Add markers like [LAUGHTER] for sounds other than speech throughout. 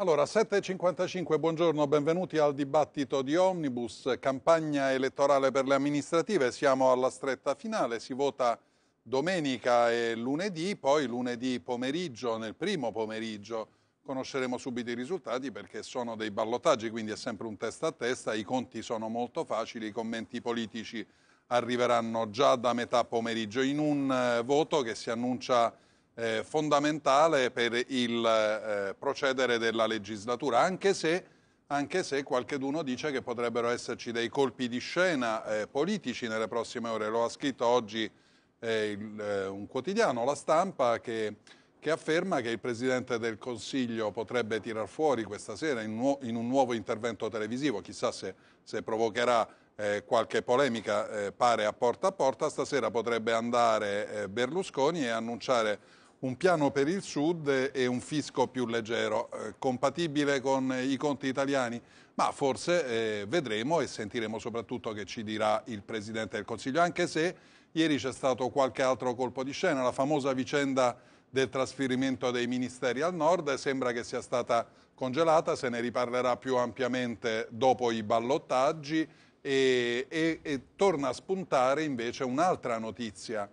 Allora, 7.55, buongiorno, benvenuti al dibattito di Omnibus, campagna elettorale per le amministrative, siamo alla stretta finale, si vota domenica e lunedì, poi lunedì pomeriggio, nel primo pomeriggio, conosceremo subito i risultati perché sono dei ballottaggi, quindi è sempre un testa a testa, i conti sono molto facili, i commenti politici arriveranno già da metà pomeriggio in un eh, voto che si annuncia eh, fondamentale per il eh, procedere della legislatura, anche se, anche se qualcheduno dice che potrebbero esserci dei colpi di scena eh, politici nelle prossime ore. Lo ha scritto oggi eh, il, eh, un quotidiano, La Stampa, che, che, afferma che il Presidente del Consiglio potrebbe tirar fuori questa sera in, nuo in un nuovo intervento televisivo, chissà se, se provocherà eh, qualche polemica eh, pare a porta a porta, stasera potrebbe andare eh, Berlusconi e annunciare un piano per il Sud e un fisco più leggero, eh, compatibile con eh, i conti italiani? Ma forse eh, vedremo e sentiremo soprattutto che ci dirà il Presidente del Consiglio, anche se ieri c'è stato qualche altro colpo di scena, la famosa vicenda del trasferimento dei ministeri al nord sembra che sia stata congelata, se ne riparlerà più ampiamente dopo i ballottaggi e, e, e torna a spuntare invece un'altra notizia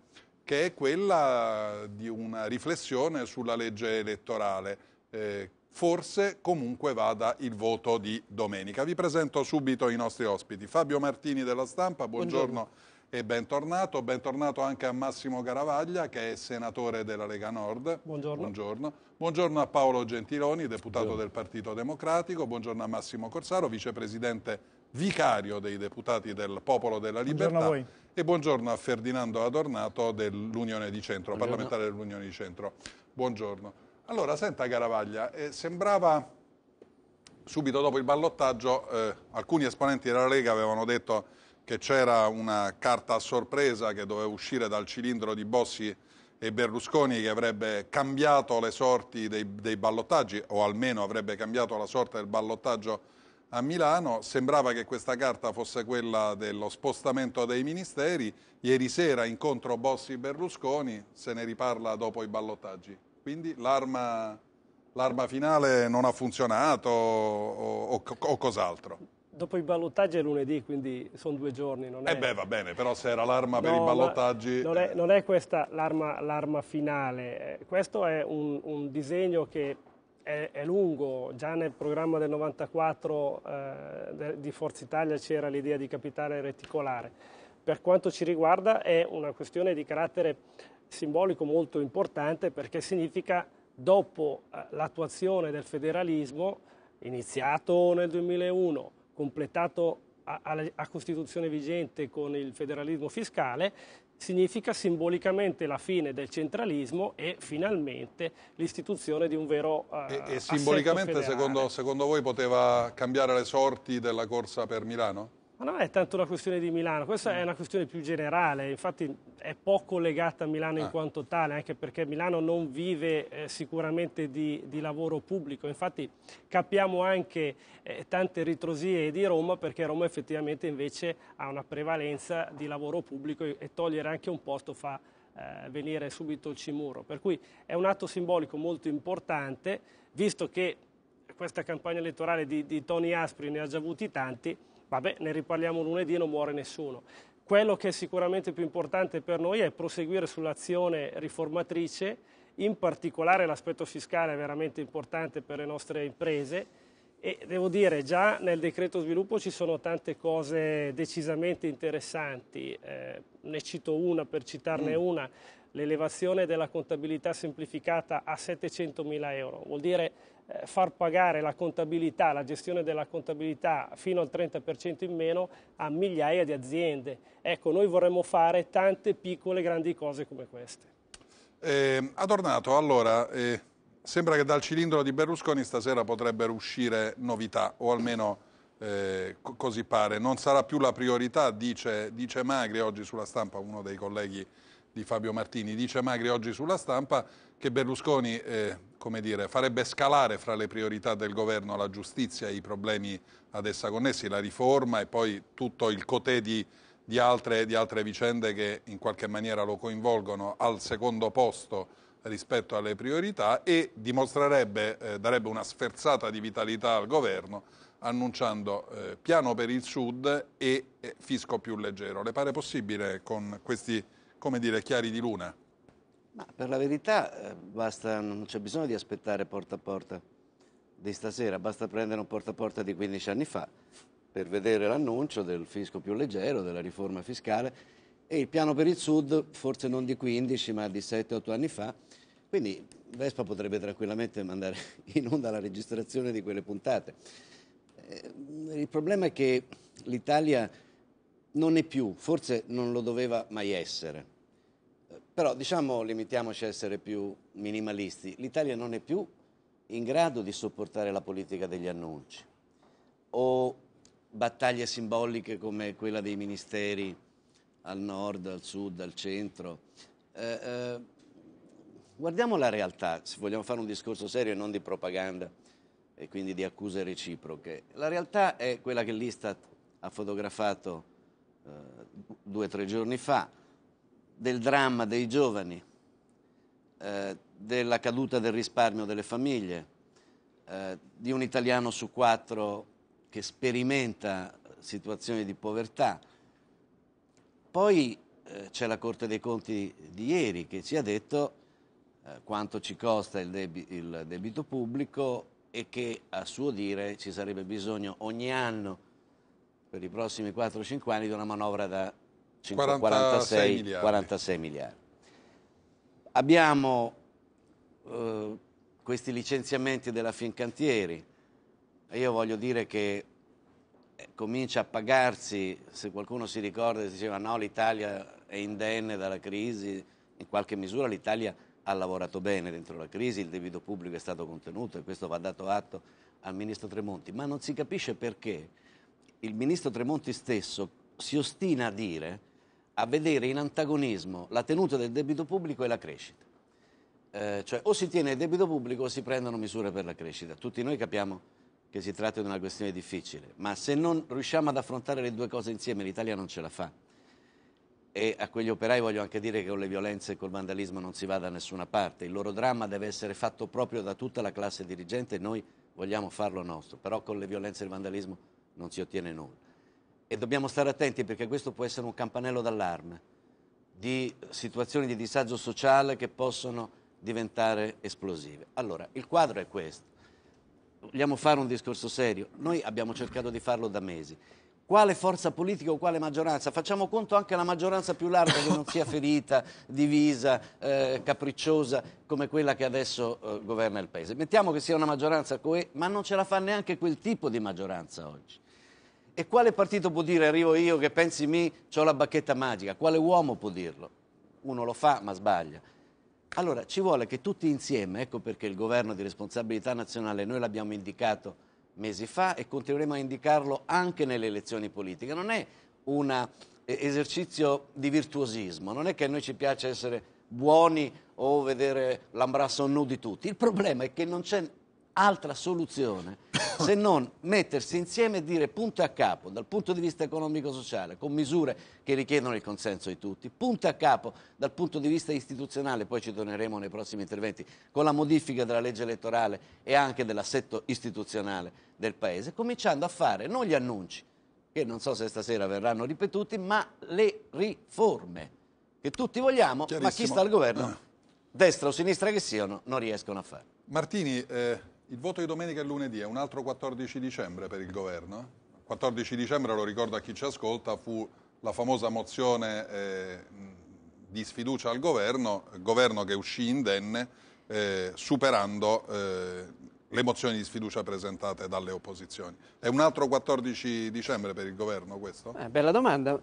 che è quella di una riflessione sulla legge elettorale. Eh, forse comunque vada il voto di domenica. Vi presento subito i nostri ospiti. Fabio Martini della Stampa, buongiorno, buongiorno. e bentornato. Bentornato anche a Massimo Garavaglia che è senatore della Lega Nord. Buongiorno. Buongiorno, buongiorno a Paolo Gentiloni, deputato buongiorno. del Partito Democratico. Buongiorno a Massimo Corsaro, vicepresidente vicario dei deputati del Popolo della Libertà. Buongiorno a voi. e buongiorno a Ferdinando Adornato dell'Unione di Centro, buongiorno. parlamentare dell'Unione di Centro. Buongiorno. Allora, senta Caravaglia, eh, sembrava subito dopo il ballottaggio eh, alcuni esponenti della Lega avevano detto che c'era una carta a sorpresa che doveva uscire dal cilindro di Bossi e Berlusconi che avrebbe cambiato le sorti dei, dei ballottaggi o almeno avrebbe cambiato la sorte del ballottaggio a Milano, sembrava che questa carta fosse quella dello spostamento dei ministeri, ieri sera incontro Bossi Berlusconi, se ne riparla dopo i ballottaggi. Quindi l'arma, finale non ha funzionato o, o, o cos'altro? Dopo i ballottaggi è lunedì, quindi sono due giorni. Non eh è... Eh beh, va bene, però se era l'arma no, per i ballottaggi... Non è, eh. non è questa l'arma, finale, questo è un, un disegno che è, è lungo, già nel programma del 94 eh, di Forza Italia c'era l'idea di capitale reticolare. Per quanto ci riguarda è una questione di carattere simbolico molto importante perché significa dopo eh, l'attuazione del federalismo iniziato nel 2001, completato a, a Costituzione vigente con il federalismo fiscale, significa simbolicamente la fine del centralismo e finalmente l'istituzione di un vero eh, e, e simbolicamente secondo, secondo voi poteva cambiare le sorti della corsa per Milano? Ma non è tanto una questione di Milano, questa mm. è una questione più generale, infatti è poco legata a Milano ah. in quanto tale, anche perché Milano non vive eh, sicuramente di, di, lavoro pubblico, infatti capiamo anche eh, tante ritrosie di Roma perché Roma effettivamente invece ha una prevalenza di lavoro pubblico e, e togliere anche un posto fa eh, venire subito il cimuro, per cui è un atto simbolico molto importante, visto che questa campagna elettorale di, di Tony Aspri ne ha già avuti tanti, vabbè, ne riparliamo lunedì e non muore nessuno. Quello che è sicuramente più importante per noi è proseguire sull'azione riformatrice, in particolare l'aspetto fiscale è veramente importante per le nostre imprese e devo dire già nel decreto sviluppo ci sono tante cose decisamente interessanti, eh, ne cito una per citarne mm. una, l'elevazione della contabilità semplificata a 700 mila euro, vuol dire eh, far pagare la contabilità, la gestione della contabilità fino al 30% in meno a migliaia di aziende. Ecco, noi vorremmo fare tante piccole grandi cose come queste. Eh, Adornato, allora, eh, sembra che dal cilindro di Berlusconi stasera potrebbero uscire novità, o almeno eh, così pare. Non sarà più la priorità, dice, dice Magri oggi sulla stampa, uno dei colleghi di Fabio Martini, dice Magri oggi sulla stampa che Berlusconi eh, come dire, farebbe scalare fra le priorità del governo la giustizia e i problemi ad essa connessi, la riforma e poi tutto il cotè di, di, altre, di altre vicende che in qualche maniera lo coinvolgono al secondo posto rispetto alle priorità e dimostrerebbe, eh, darebbe una sferzata di vitalità al governo annunciando eh, piano per il Sud e eh, fisco più leggero. Le pare possibile con questi, come dire, chiari di luna? Ma per la verità eh, basta, non c'è bisogno di aspettare porta a porta di stasera, basta prendere un porta a porta di 15 anni fa per vedere l'annuncio del fisco più leggero, della riforma fiscale e il piano per il Sud forse non di 15 ma di 7-8 anni fa. Quindi Vespa potrebbe tranquillamente mandare [LAUGHS] in onda la registrazione di quelle puntate. Eh, il problema è che l'Italia non è più, forse non lo doveva mai essere però diciamo limitiamoci a essere più minimalisti. L'Italia non è più in grado di sopportare la politica degli annunci o battaglie simboliche come quella dei ministeri al nord, al sud, al centro. Eh, eh, guardiamo la realtà, se vogliamo fare un discorso serio e non di propaganda e quindi di accuse reciproche. La realtà è quella che l'Istat ha fotografato eh, due o tre giorni fa del dramma dei giovani, eh, della caduta del risparmio delle famiglie, eh, di un italiano su quattro che sperimenta situazioni di povertà. Poi eh, c'è la Corte dei Conti di ieri che ci ha detto eh, quanto ci costa il, debi il debito pubblico e che a suo dire ci sarebbe bisogno ogni anno per i prossimi 4-5 anni di una manovra da 46, 46, miliardi. 46 miliardi. Abbiamo eh, questi licenziamenti della Fincantieri io voglio dire che eh, comincia a pagarsi, se qualcuno si ricorda, diceva no, l'Italia è indenne dalla crisi, in qualche misura l'Italia ha lavorato bene dentro la crisi, il debito pubblico è stato contenuto e questo va dato atto al ministro Tremonti, ma non si capisce perché il ministro Tremonti stesso si ostina a dire a vedere in antagonismo la tenuta del debito pubblico e la crescita. Eh, cioè o si tiene il debito pubblico o si prendono misure per la crescita. Tutti noi capiamo che si tratta di una questione difficile, ma se non riusciamo ad affrontare le due cose insieme l'Italia non ce la fa. E a quegli operai voglio anche dire che con le violenze e col vandalismo non si va da nessuna parte, il loro dramma deve essere fatto proprio da tutta la classe dirigente e noi vogliamo farlo nostro, però con le violenze e il vandalismo non si ottiene nulla e dobbiamo stare attenti perché questo può essere un campanello d'allarme di situazioni di disagio sociale che possono diventare esplosive. Allora, il quadro è questo. Vogliamo fare un discorso serio? Noi abbiamo cercato di farlo da mesi. Quale forza politica o quale maggioranza? Facciamo conto anche alla maggioranza più larga che non sia [LAUGHS] ferita, divisa, eh, capricciosa come quella che adesso eh, governa il Paese. Mettiamo che sia una maggioranza coe, ma non ce la fa neanche quel tipo di maggioranza oggi. E quale partito può dire arrivo io che pensi mi, ho la bacchetta magica? Quale uomo può dirlo? Uno lo fa ma sbaglia. Allora ci vuole che tutti insieme, ecco perché il governo di responsabilità nazionale noi l'abbiamo indicato mesi fa e continueremo a indicarlo anche nelle elezioni politiche. Non è un eh, esercizio di virtuosismo, non è che a noi ci piace essere buoni o vedere l'ambrasso nu di tutti. Il problema è che non c'è altra soluzione se non mettersi insieme e dire punto a capo dal punto di vista economico-sociale con misure che richiedono il consenso di tutti, punto a capo dal punto di vista istituzionale, poi ci torneremo nei prossimi interventi, con la modifica della legge elettorale e anche dell'assetto istituzionale del Paese, cominciando a fare non gli annunci, che non so se stasera verranno ripetuti, ma le riforme che tutti vogliamo, ma chi sta al governo, eh. destra o sinistra che siano, non riescono a fare. Martini, eh... Il voto di domenica e lunedì è un altro 14 dicembre per il governo? 14 dicembre, lo ricordo a chi ci ascolta, fu la famosa mozione eh, di sfiducia al governo, governo che uscì indenne, eh, superando eh, le mozioni di sfiducia presentate dalle opposizioni. È un altro 14 dicembre per il governo questo? Eh, bella domanda.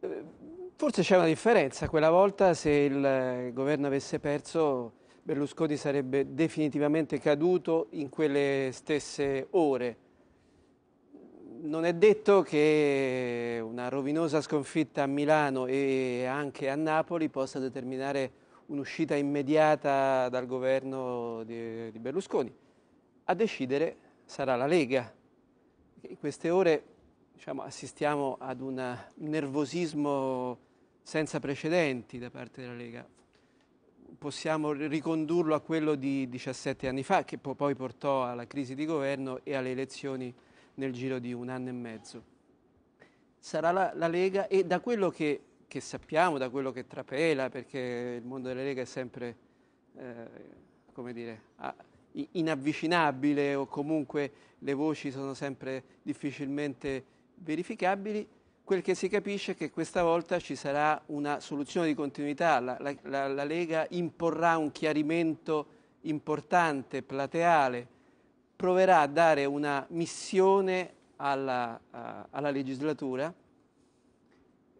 Eh, forse c'è una differenza, quella volta se il eh, governo avesse perso Berlusconi sarebbe definitivamente caduto in quelle stesse ore. Non è detto che una rovinosa sconfitta a Milano e anche a Napoli possa determinare un'uscita immediata dal governo di, di Berlusconi. A decidere sarà la Lega. In queste ore diciamo, assistiamo ad un nervosismo senza precedenti da parte della Lega possiamo ricondurlo a quello di 17 anni fa, che poi portò alla crisi di governo e alle elezioni nel giro di un anno e mezzo. Sarà la, la Lega e da quello che, che, sappiamo, da quello che trapela, perché il mondo della Lega è sempre, eh, come dire, inavvicinabile o comunque le voci sono sempre difficilmente verificabili, Quel che si capisce è che questa volta ci sarà una soluzione di continuità, la, la, la Lega imporrà un chiarimento importante, plateale, proverà a dare una missione alla, a, alla legislatura,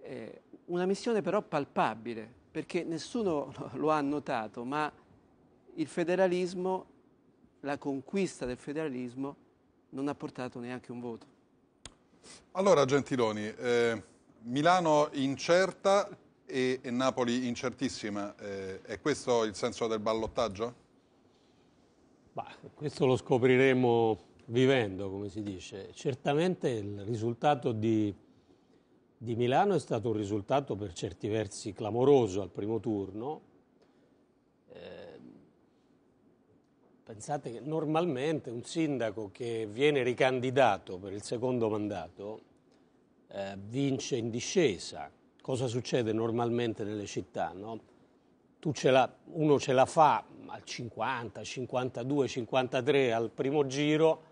eh, una missione però palpabile, perché nessuno [LAUGHS] lo ha notato, ma il federalismo, la conquista del federalismo non ha portato neanche un voto. Allora Gentiloni, eh, Milano incerta e, e Napoli incertissima, eh, è questo il senso del ballottaggio? Bah, questo lo scopriremo vivendo, come si dice. Certamente il risultato di, di Milano è stato un risultato per certi versi clamoroso al primo turno, eh, Pensate che normalmente un sindaco che viene ricandidato per il secondo mandato eh, vince in discesa. Cosa succede normalmente nelle città? No? Ce la, uno ce la fa al 50, 52, 53 al primo giro,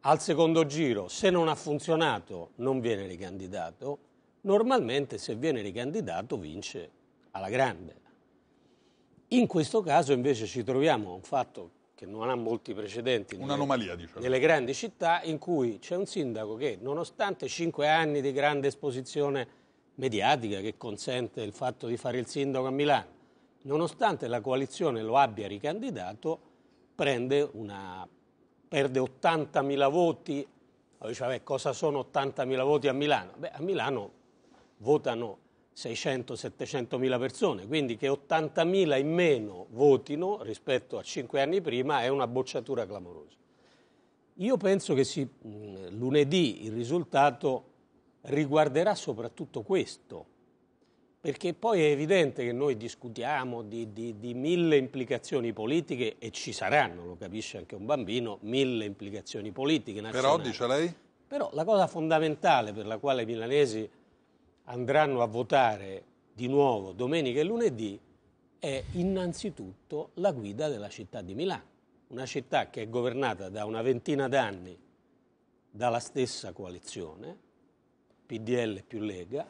al secondo giro se non ha funzionato non viene ricandidato, normalmente se viene ricandidato vince alla grande. In questo caso invece ci troviamo a un fatto che non ha molti precedenti nelle, diciamo. nelle grandi città, in cui c'è un sindaco che, nonostante cinque anni di grande esposizione mediatica che consente il fatto di fare il sindaco a Milano, nonostante la coalizione lo abbia ricandidato, una, perde 80.000 voti. Allora dice, vabbè, cosa sono 80.000 voti a Milano? Beh, a Milano votano 600-700 mila persone, quindi che 80 mila in meno votino rispetto a cinque anni prima è una bocciatura clamorosa. Io penso che si, lunedì il risultato riguarderà soprattutto questo, perché poi è evidente che noi discutiamo di, di, di mille implicazioni politiche e ci saranno, lo capisce anche un bambino, mille implicazioni politiche. Nazionali. Però, dice lei? Però la cosa fondamentale per la quale i milanesi andranno a votare di nuovo domenica e lunedì è innanzitutto la guida della città di Milano, una città che è governata da una ventina d'anni dalla stessa coalizione, PDL più Lega,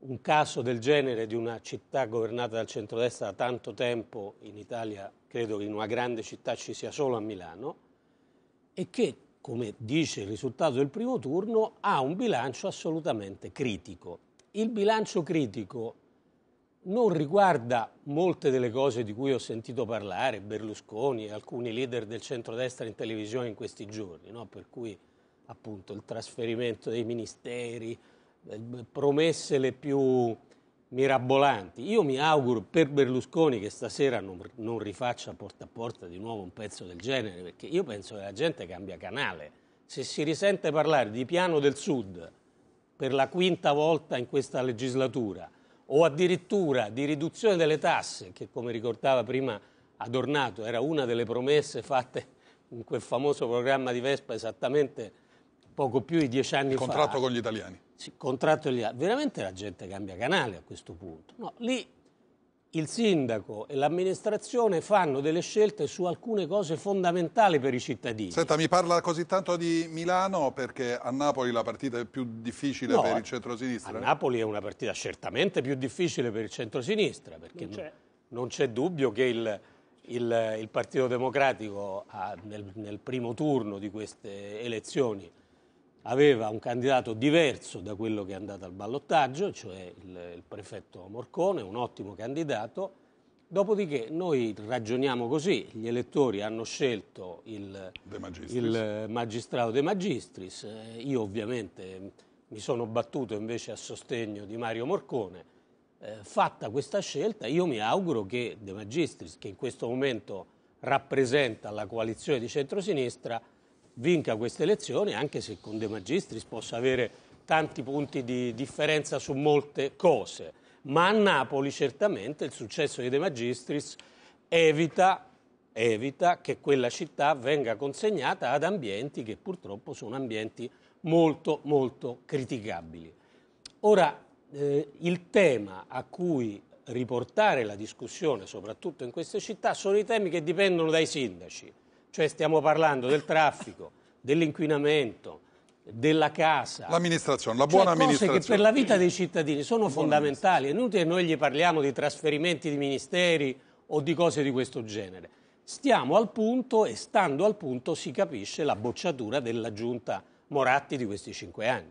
un caso del genere di una città governata dal centrodestra da tanto tempo in Italia, credo che in una grande città ci sia solo a Milano, e che come dice il risultato del primo turno, ha un bilancio assolutamente critico. Il bilancio critico non riguarda molte delle cose di cui ho sentito parlare Berlusconi e alcuni leader del centrodestra in televisione in questi giorni, no? per cui appunto il trasferimento dei ministeri, eh, promesse le più mirabolanti. Io mi auguro per Berlusconi che stasera non, non, rifaccia porta a porta di nuovo un pezzo del genere, perché io penso che la gente cambia canale. Se si risente parlare di piano del Sud per la quinta volta in questa legislatura, o addirittura di riduzione delle tasse, che come ricordava prima Adornato era una delle promesse fatte in quel famoso programma di Vespa esattamente poco più di dieci anni contratto fa. Contratto con gli italiani. Sì, contratto con gli italiani. Veramente la gente cambia canale a questo punto. No, lì il sindaco e l'amministrazione fanno delle scelte su alcune cose fondamentali per i cittadini. Senta, mi parla così tanto di Milano perché a Napoli la partita è più difficile no, per il centro-sinistra. A Napoli è una partita certamente più difficile per il centro-sinistra perché non c'è, dubbio che il, il, il Partito Democratico ha, nel, nel primo turno di queste elezioni aveva un candidato diverso da quello che è andato al ballottaggio, cioè il, il prefetto Morcone, un ottimo candidato. Dopodiché noi ragioniamo così, gli elettori hanno scelto il, de il magistrato De Magistris, eh, io ovviamente mi sono battuto invece a sostegno di Mario Morcone. Eh, fatta questa scelta io mi auguro che De Magistris, che in questo momento rappresenta la coalizione di centrosinistra, vinca queste elezioni, anche se con De Magistris possa avere tanti punti di differenza su molte cose. Ma a Napoli certamente il successo di De Magistris evita, evita che quella città venga consegnata ad ambienti che purtroppo sono ambienti molto molto criticabili. Ora, eh, il tema a cui riportare la discussione, soprattutto in queste città, sono i temi che dipendono dai sindaci cioè stiamo parlando del traffico, dell'inquinamento, della casa. L'amministrazione, la cioè, buona cioè amministrazione. che per la vita dei cittadini sono fondamentali. È inutile che noi gli parliamo di trasferimenti di ministeri o di cose di questo genere. Stiamo al punto e stando al punto si capisce la bocciatura della giunta Moratti di questi cinque anni.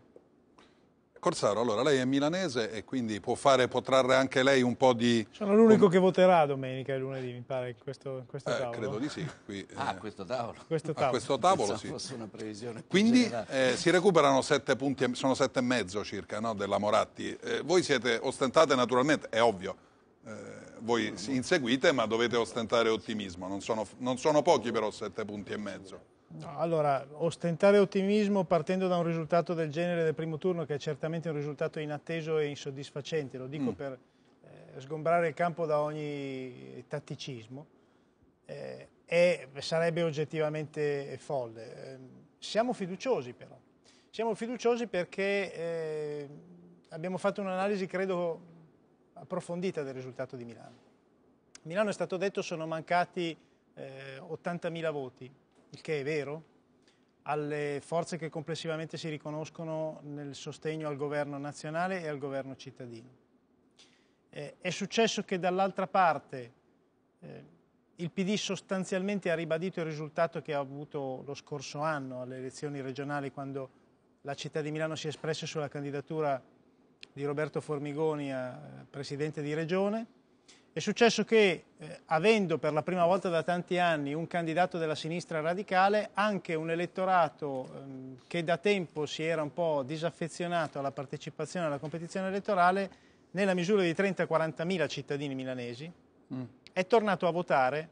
Corsaro, allora lei è milanese e quindi può, fare, può trarre anche lei un po' di... Sono l'unico che voterà domenica e lunedì, mi pare, in questo, in questo eh, Credo di sì. Qui, [LAUGHS] ah, eh, a questo tavolo. Questo tavolo. A questo tavolo, sì. fosse una previsione Quindi eh, si recuperano sette punti, sono sette e mezzo circa, no, della Moratti. Eh, voi siete ostentate naturalmente, è ovvio, eh, voi inseguite ma dovete ostentare ottimismo, non sono, non sono pochi però sette punti e mezzo. Allora, ostentare ottimismo partendo da un risultato del genere del primo turno che è certamente un risultato inatteso e insoddisfacente, lo dico mm. per eh, sgombrare il campo da ogni eh, tatticismo, eh, è, sarebbe oggettivamente folle. Eh, siamo fiduciosi però, siamo fiduciosi perché eh, abbiamo fatto un'analisi credo approfondita del risultato di Milano. Milano è stato detto sono mancati 80.000 eh, voti, il che è vero, alle forze che complessivamente si riconoscono nel sostegno al governo nazionale e al governo cittadino. Eh, è successo che dall'altra parte eh, il PD sostanzialmente ha ribadito il risultato che ha avuto lo scorso anno alle elezioni regionali quando la città di Milano si è espressa sulla candidatura di Roberto Formigoni a eh, presidente di regione è successo che, eh, avendo per la prima volta da tanti anni un candidato della sinistra radicale, anche un elettorato ehm, che da tempo si era un po' disaffezionato alla partecipazione alla competizione elettorale, nella misura di 30-40 mila cittadini milanesi, mm. è tornato a votare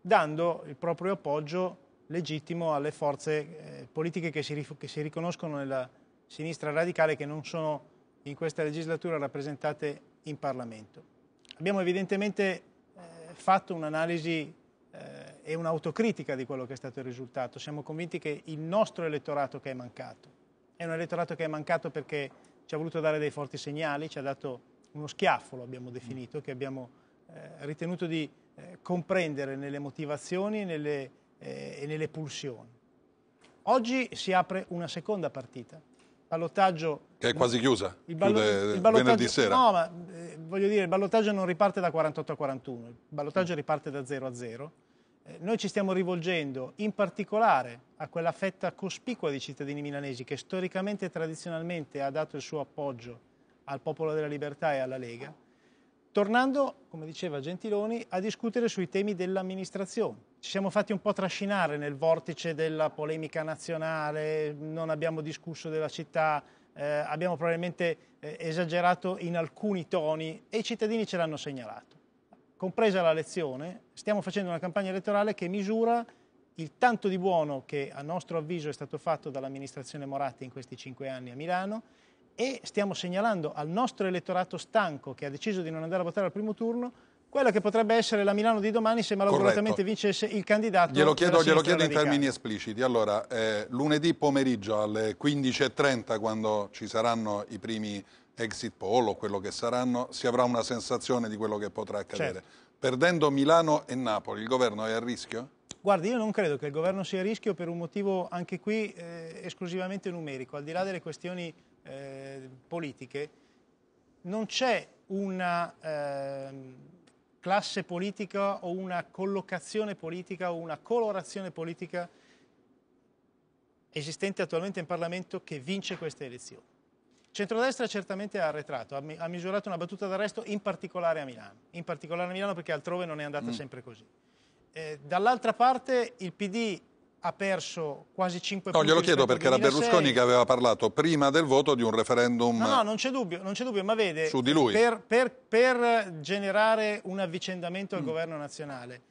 dando il proprio appoggio legittimo alle forze eh, politiche che si, che si riconoscono nella sinistra radicale che non sono in questa legislatura rappresentate in Parlamento abbiamo evidentemente eh, fatto un'analisi eh, e un'autocritica di quello che è stato il risultato. Siamo convinti che il nostro elettorato che è mancato, è un elettorato che è mancato perché ci ha voluto dare dei forti segnali, ci ha dato uno schiaffo, lo abbiamo mm. definito, che abbiamo eh, ritenuto di eh, comprendere nelle motivazioni nelle, eh, e nelle pulsioni. Oggi si apre una seconda partita, ballottaggio... Che è quasi chiusa, il ballo, chiude il venerdì sera. No, ma voglio dire, il ballottaggio non riparte da 48 a 41, il ballottaggio riparte da 0 a 0. Eh, noi ci stiamo rivolgendo in particolare a quella fetta cospicua di cittadini milanesi che storicamente e tradizionalmente ha dato il suo appoggio al Popolo della Libertà e alla Lega, tornando, come diceva Gentiloni, a discutere sui temi dell'amministrazione. Ci siamo fatti un po' trascinare nel vortice della polemica nazionale, non abbiamo discusso della città, eh, abbiamo probabilmente eh, esagerato in alcuni toni e i cittadini ce l'hanno segnalato. Compresa la lezione, stiamo facendo una campagna elettorale che misura il tanto di buono che a nostro avviso è stato fatto dall'amministrazione Moratti in questi cinque anni a Milano e stiamo segnalando al nostro elettorato stanco che ha deciso di non andare a votare al primo turno quella che potrebbe essere la Milano di domani se malauguratamente vincesse il candidato. Glielo chiedo, glielo chiedo in termini espliciti. Allora, eh, lunedì pomeriggio alle 15.30, quando ci saranno i primi exit poll o quello che saranno, si avrà una sensazione di quello che potrà accadere. Certo. Perdendo Milano e Napoli, il governo è a rischio? Guardi, io non credo che il governo sia a rischio per un motivo anche qui eh, esclusivamente numerico, al di là delle questioni eh, politiche, non c'è una ehm, classe politica o una collocazione politica o una colorazione politica esistente attualmente in Parlamento che vince queste elezioni. centrodestra certamente ha arretrato, ha misurato una battuta d'arresto in particolare a Milano, in particolare a Milano perché altrove non è andata mm. sempre così. Eh, dall'altra parte il PD ha perso quasi 5 no, punti. No, glielo chiedo perché 2006. era Berlusconi che aveva parlato prima del voto di un referendum. No, no, non c'è dubbio, non c'è dubbio, ma vede, su di lui. Per, per, per generare un avvicendamento al mm. governo nazionale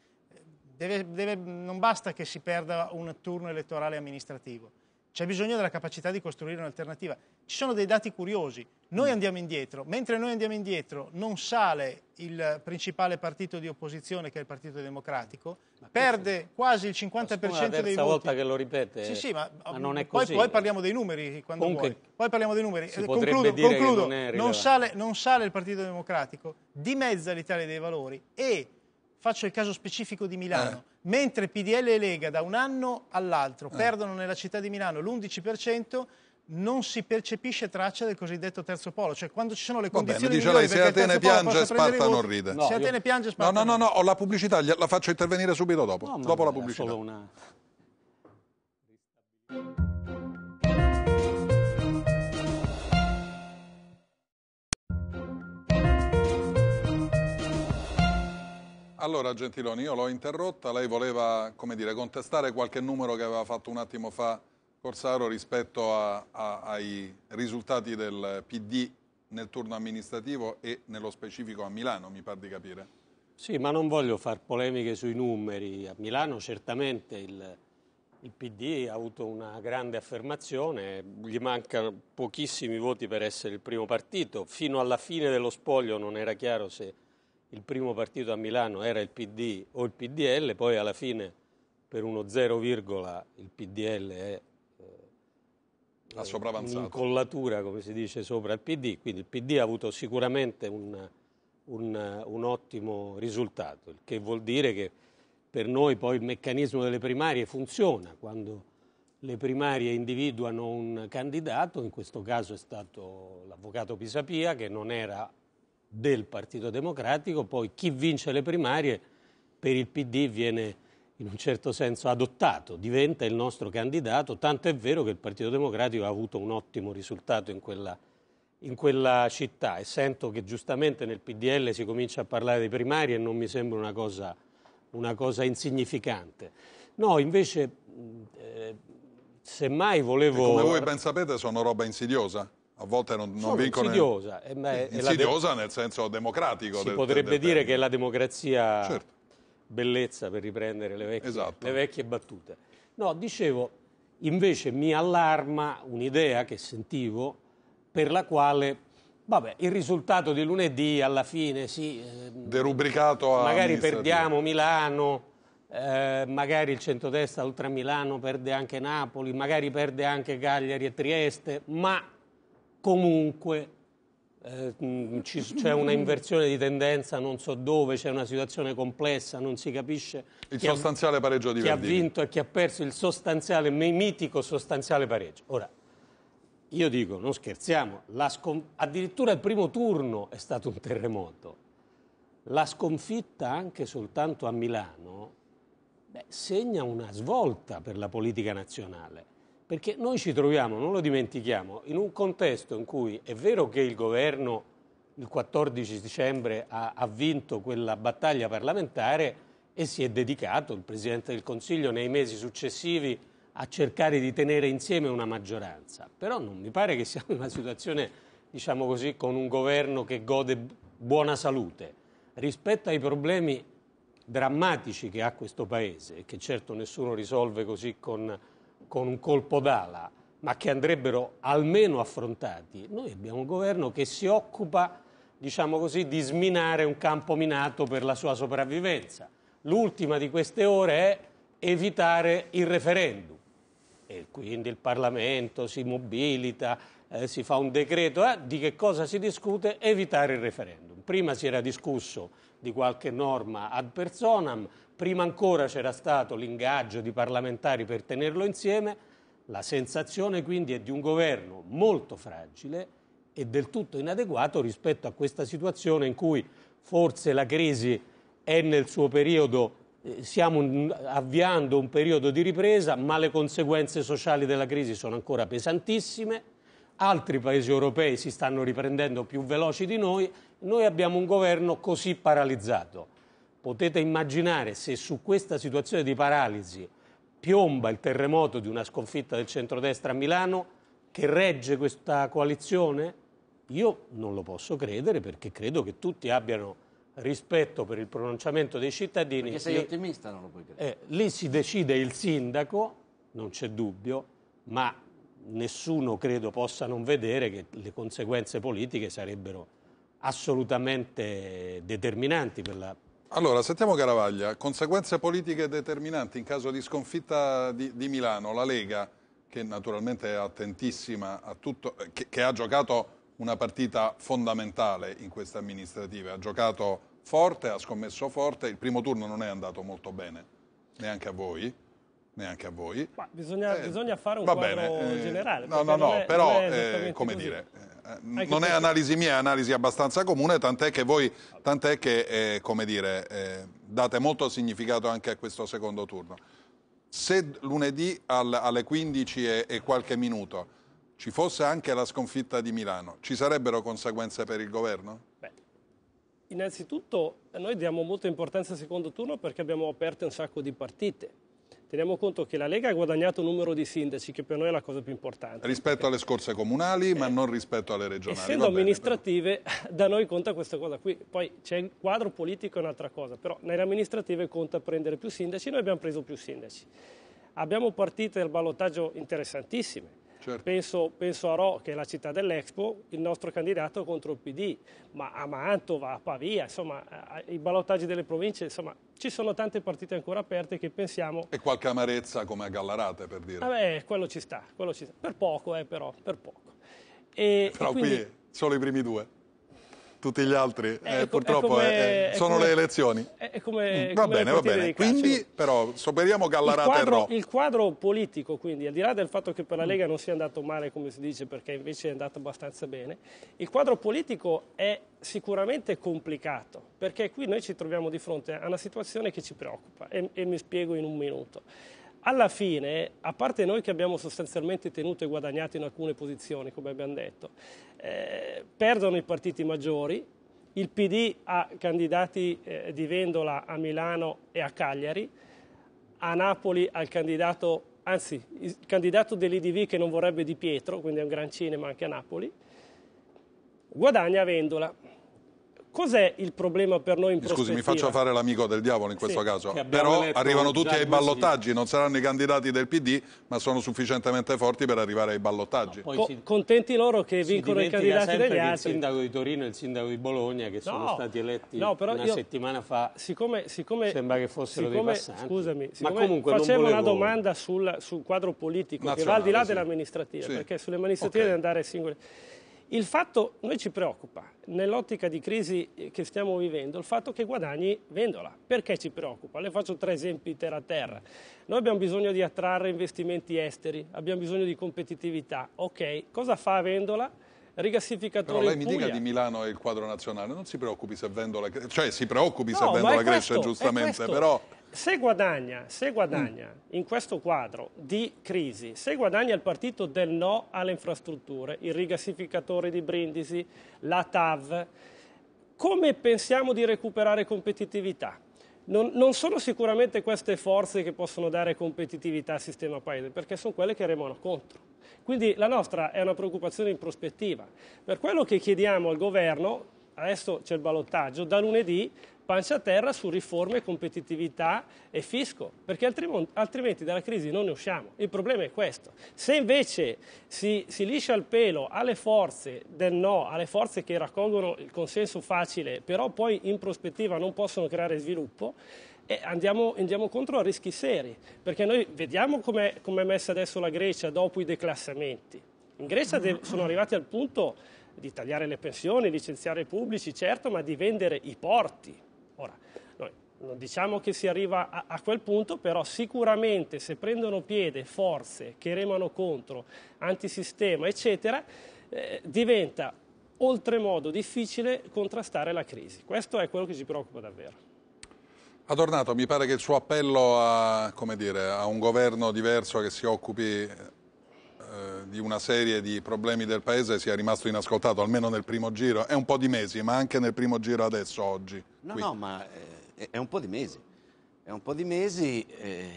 deve, deve, non basta che si perda un turno elettorale amministrativo, c'è bisogno della capacità di costruire un'alternativa. Ci sono dei dati curiosi. Noi mm. andiamo indietro. Mentre noi andiamo indietro non sale il principale partito di opposizione, che è il Partito Democratico, perde questo... quasi il 50% dei voti. È la terza volta che lo ripete. Sì, sì, ma, ma non è poi, così. Poi, parliamo dei numeri quando Comunque, vuoi. Poi parliamo dei numeri. Eh, concludo, concludo. Non, non, sale, non sale il Partito Democratico, dimezza l'Italia dei Valori e faccio il caso specifico di Milano, eh. mentre PDL e Lega da un anno all'altro eh. perdono nella città di Milano l'11%, non si percepisce traccia del cosiddetto terzo polo, cioè quando ci sono le condizioni Vabbè, dice lei, se Atene piange Sparta non ride. No, se Atene io... piange Sparta. No, no, no, no, ho la pubblicità, la faccio intervenire subito dopo. No, dopo la pubblicità. Solo una... Allora Gentiloni, io l'ho interrotta, lei voleva dire, contestare qualche numero che aveva fatto un attimo fa Corsaro rispetto a, a, ai risultati del PD nel turno amministrativo e nello specifico a Milano, mi pare di capire. Sì, ma non voglio fare polemiche sui numeri. A Milano certamente il, il PD ha avuto una grande affermazione, gli mancano pochissimi voti per essere il primo partito, fino alla fine dello spoglio non era chiaro se il primo partito a Milano era il PD o il PDL, poi alla fine per uno zero virgola il PDL è eh, un'incollatura, come si dice, sopra il PD, quindi il PD ha avuto sicuramente un, un, un ottimo risultato, il che vuol dire che per noi poi il meccanismo delle primarie funziona quando le primarie individuano un candidato, in questo caso è stato l'avvocato Pisapia che non era del Partito Democratico, poi chi vince le primarie per il PD viene in un certo senso adottato, diventa il nostro candidato, tanto è vero che il Partito Democratico ha avuto un ottimo risultato in quella, in quella città e sento che giustamente nel PDL si comincia a parlare di primarie e non mi sembra una cosa, una cosa insignificante. No, invece, eh, semmai volevo... E come voi ben sapete sono roba insidiosa? a volte non, non vincono... Insidiosa. Eh, è, insidiosa de... nel senso democratico. Si del, potrebbe del dire che è la democrazia certo. bellezza, per riprendere le vecchie, esatto. le vecchie battute. No, dicevo, invece mi allarma un'idea che sentivo per la quale Vabbè, il risultato di lunedì alla fine sì. Ehm, Derubricato a. Magari perdiamo Milano, eh, magari il centrodestra oltre a Milano perde anche Napoli, magari perde anche Cagliari e Trieste, ma comunque eh, mm, c'è una inversione di tendenza, non so dove, c'è una situazione complessa, non si capisce il sostanziale ha, pareggio di chi Verdini. ha vinto e chi ha perso il sostanziale, mitico sostanziale pareggio. Ora, io dico, non scherziamo, addirittura il primo turno è stato un terremoto. La sconfitta anche soltanto a Milano beh, segna una svolta per la politica nazionale perché noi ci troviamo, non lo dimentichiamo, in un contesto in cui è vero che il governo il 14 dicembre ha, ha vinto quella battaglia parlamentare e si è dedicato, il Presidente del Consiglio, nei mesi successivi a cercare di tenere insieme una maggioranza. Però non mi pare che siamo in una situazione, diciamo così, con un governo che gode buona salute rispetto ai problemi drammatici che ha questo Paese, che certo nessuno risolve così con con un colpo d'ala, ma che andrebbero almeno affrontati. Noi abbiamo un governo che si occupa, diciamo così, di sminare un campo minato per la sua sopravvivenza. L'ultima di queste ore è evitare il referendum. E quindi il Parlamento si mobilita, eh, si fa un decreto. Eh, di che cosa si discute? Evitare il referendum. Prima si era discusso di qualche norma ad personam, prima ancora c'era stato l'ingaggio di parlamentari per tenerlo insieme, la sensazione quindi è di un governo molto fragile e del tutto inadeguato rispetto a questa situazione in cui forse la crisi è nel suo periodo, eh, stiamo avviando un periodo di ripresa, ma le conseguenze sociali della crisi sono ancora pesantissime altri paesi europei si stanno riprendendo più veloci di noi, noi abbiamo un governo così paralizzato. Potete immaginare se su questa situazione di paralisi piomba il terremoto di una sconfitta del centrodestra a Milano che regge questa coalizione? Io non lo posso credere perché credo che tutti abbiano rispetto per il pronunciamento dei cittadini. Perché sei lì, ottimista, non lo puoi credere. Eh, lì si decide il sindaco, non c'è dubbio, ma nessuno credo possa non vedere che le conseguenze politiche sarebbero assolutamente determinanti per la, allora, sentiamo Caravaglia. Conseguenze politiche determinanti in caso di sconfitta di, di Milano. La Lega, che naturalmente è attentissima a tutto, eh, che, che ha giocato una partita fondamentale in queste amministrative. Ha giocato forte, ha scommesso forte. Il primo turno non è andato molto bene, neanche a voi neanche a voi. Bisogna, eh, bisogna, fare un quadro bene, eh, generale. No, no, no, però, eh, come così. dire, eh, non è analisi mia, è analisi abbastanza comune, tant'è che voi tant'è che, eh, come dire, eh, date molto significato anche a questo secondo turno. Se lunedì al, alle 15 e, e qualche minuto ci fosse anche la sconfitta di Milano, ci sarebbero conseguenze per il governo? innanzitutto noi diamo molta importanza al secondo turno perché abbiamo aperto un sacco di partite Teniamo conto che la Lega ha guadagnato un numero di sindaci, che per noi è la cosa più importante. Rispetto alle scorse comunali, eh, ma non rispetto alle regionali. Essendo bene, amministrative, però. [LAUGHS] da noi conta questa cosa qui. Poi c'è il quadro politico è un'altra cosa, però nelle amministrative conta prendere più sindaci, noi abbiamo preso più sindaci. Abbiamo partite del ballottaggio interessantissime Certo. Penso, penso, a Rho, che è la città dell'Expo, il nostro candidato contro il PD, ma a Mantova, a Pavia, insomma, i ballottaggi delle province, insomma, ci sono tante partite ancora aperte che pensiamo... E qualche amarezza come a Gallarate, per dire. Vabbè, quello ci sta, quello ci sta. Per poco, eh, però, per poco. E, però e quindi... qui sono i primi due tutti gli altri eh, eh purtroppo come, eh, eh, sono come, le elezioni. Come, mm, va bene, va bene. Quindi però superiamo Gallarate quadro, e Ro. Il quadro politico, quindi, al di là del fatto che per la Lega non sia andato male, come si dice, perché invece è andato abbastanza bene, il quadro politico è sicuramente complicato, perché qui noi ci troviamo di fronte a una situazione che ci preoccupa e, e mi spiego in un minuto alla fine, a parte noi che abbiamo sostanzialmente tenuto e guadagnato in alcune posizioni, come abbiamo detto, eh, perdono i partiti maggiori, il PD ha candidati eh, di Vendola a Milano e a Cagliari, a Napoli ha il candidato, anzi, il candidato dell'IDV che non vorrebbe Di Pietro, quindi è un gran cinema anche a Napoli, guadagna Vendola. Cos'è il problema per noi in Scusi, mi faccio fare l'amico del diavolo in questo sì, caso. Però arrivano tutti ai ballottaggi, non saranno i candidati del PD, ma sono sufficientemente forti per arrivare ai ballottaggi. No, Co si... Contenti loro che vincono i candidati degli altri. il sindaco di Torino e il sindaco di Bologna che no, sono stati eletti no, una io... settimana fa. Siccome, siccome, sembra che fossero siccome, dei passanti. Scusami, siccome ma comunque facevo volevo... una domanda sul, sul, quadro politico Nazionale, che va al di là sì. dell'amministrativa, sì. perché sulle amministrative okay. deve andare singole. Il fatto, noi ci preoccupa, nell'ottica di crisi che stiamo vivendo, il fatto che guadagni vendola. Perché ci preoccupa? Le faccio tre esempi terra a terra. Noi abbiamo bisogno di attrarre investimenti esteri, abbiamo bisogno di competitività. Ok, cosa fa vendola? rigassificatori Però lei mi dica di Milano e il quadro nazionale, non si preoccupi se Vendola, cioè si preoccupi no, se Vendola cresce giustamente, però se guadagna, se guadagna mm. in questo quadro di crisi, se guadagna il partito del no alle infrastrutture, il rigassificatore di Brindisi, la TAV, come pensiamo di recuperare competitività? Non, non, sono sicuramente queste forze che possono dare competitività al sistema paese, perché sono quelle che remono contro. Quindi la nostra è una preoccupazione in prospettiva. Per quello che chiediamo al governo, adesso c'è il ballottaggio, da lunedì pancia a terra su riforme, competitività e fisco, perché altrimenti dalla crisi non ne usciamo. Il problema è questo. Se invece si, si liscia il pelo alle forze del no, alle forze che raccolgono il consenso facile, però poi in prospettiva non possono creare sviluppo, e eh, andiamo, andiamo, contro a rischi seri, perché noi vediamo come è messa adesso la Grecia dopo i declassamenti. In Grecia sono arrivati al punto di tagliare le pensioni, licenziare i pubblici, certo, ma di vendere i porti Ora, noi non diciamo che si arriva a, a, quel punto, però sicuramente se prendono piede forze che remano contro, antisistema, eccetera, eh, diventa oltremodo difficile contrastare la crisi. Questo è quello che ci preoccupa davvero. Adornato, mi pare che il suo appello a, dire, a un governo diverso che si occupi di una serie di problemi del Paese sia rimasto inascoltato, almeno nel primo giro. È un po' di mesi, ma anche nel primo giro adesso, oggi. No, qui. no, ma è, eh, è, un po' di mesi. È un po' di mesi, eh,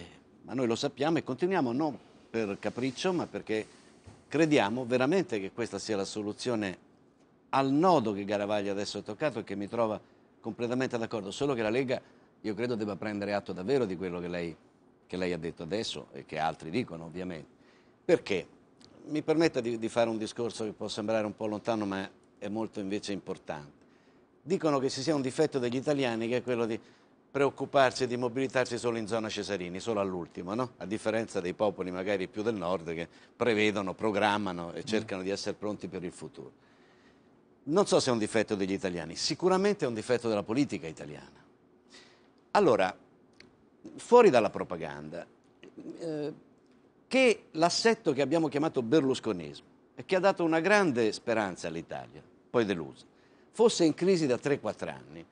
ma noi lo sappiamo e continuiamo non per capriccio, ma perché crediamo veramente che questa sia la soluzione al nodo che Garavaglia adesso ha toccato e che mi trova completamente d'accordo, solo che la Lega io credo debba prendere atto davvero di quello che lei, che lei ha detto adesso e che altri dicono ovviamente. Perché? mi permetta di, di, fare un discorso che può sembrare un po' lontano, ma è molto invece importante. Dicono che ci sia un difetto degli italiani che è quello di preoccuparsi di mobilitarsi solo in zona Cesarini, solo all'ultimo, no? a differenza dei popoli magari più del nord che prevedono, programmano e cercano di essere pronti per il futuro. Non so se è un difetto degli italiani, sicuramente è un difetto della politica italiana. Allora, fuori dalla propaganda, eh, che l'assetto che abbiamo chiamato berlusconismo e che ha dato una grande speranza all'Italia, poi delusa, fosse in crisi da 3-4 anni,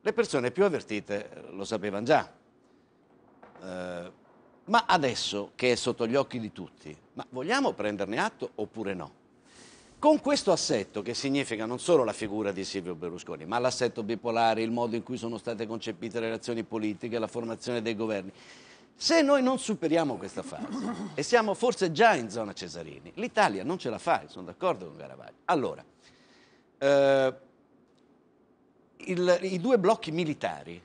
le persone più avvertite eh, lo sapevano già. Eh, ma adesso che è sotto gli occhi di tutti, ma vogliamo prenderne atto oppure no? Con questo assetto, che significa non solo la figura di Silvio Berlusconi, ma l'assetto bipolare, il modo in cui sono state concepite le relazioni politiche, la formazione dei governi, se noi non superiamo questa fase e siamo forse già in zona Cesarini, l'Italia non ce la fa, sono d'accordo con Garavaglio. Allora, eh, il, i due blocchi militari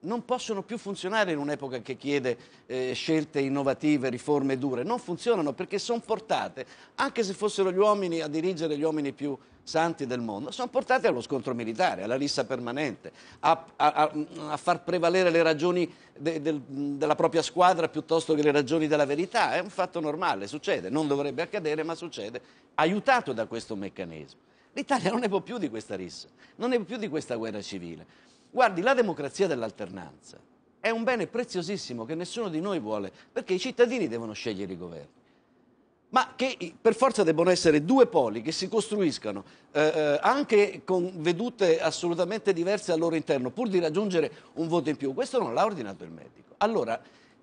non possono più funzionare in un'epoca che chiede eh, scelte innovative, riforme dure. Non funzionano perché sono portate, anche se fossero gli uomini a dirigere gli uomini più santi del mondo, sono portate allo scontro militare, alla rissa permanente, a, a, a mm, far prevalere le ragioni de, de, della propria squadra piuttosto che le ragioni della verità. È un fatto normale, succede, non dovrebbe accadere, ma succede, aiutato da questo meccanismo. L'Italia non ne può più di questa rissa, non ne può più di questa guerra civile. Guardi, la democrazia dell'alternanza è un bene preziosissimo che nessuno di noi vuole, perché i cittadini devono scegliere i governi ma che per forza debbono essere due poli che si costruiscano eh, eh, anche con vedute assolutamente diverse al loro interno, pur di raggiungere un voto in più. Questo non l'ha ordinato il medico. Allora,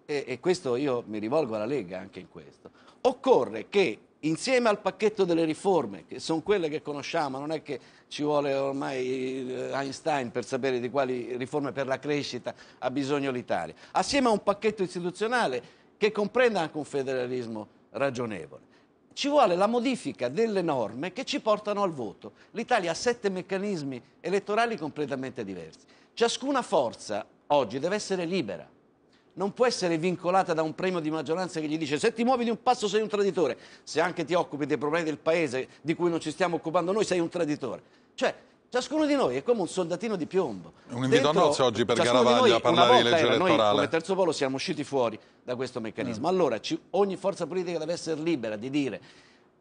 eh, e questo io mi rivolgo alla Lega anche in questo, occorre che insieme al pacchetto delle riforme, che sono quelle che conosciamo, non è che ci vuole ormai eh, Einstein per sapere di quali riforme per la crescita ha bisogno l'Italia, assieme a un pacchetto istituzionale che comprenda anche un federalismo ragionevole. Ci vuole la modifica delle norme che ci portano al voto. L'Italia ha sette meccanismi elettorali completamente diversi. Ciascuna forza oggi deve essere libera non può essere vincolata da un premio di maggioranza che gli dice se ti muovi di un passo sei un traditore, se anche ti occupi dei problemi del paese di cui non ci stiamo occupando noi sei un traditore. Cioè, Ciascuno di noi è come un soldatino di piombo. Un invito Dentro, a nozze oggi per Garavaglia a parlare di legge elettorale. Noi come terzo polo siamo usciti fuori da questo meccanismo. Mm. Allora ci, ogni forza politica deve essere libera di dire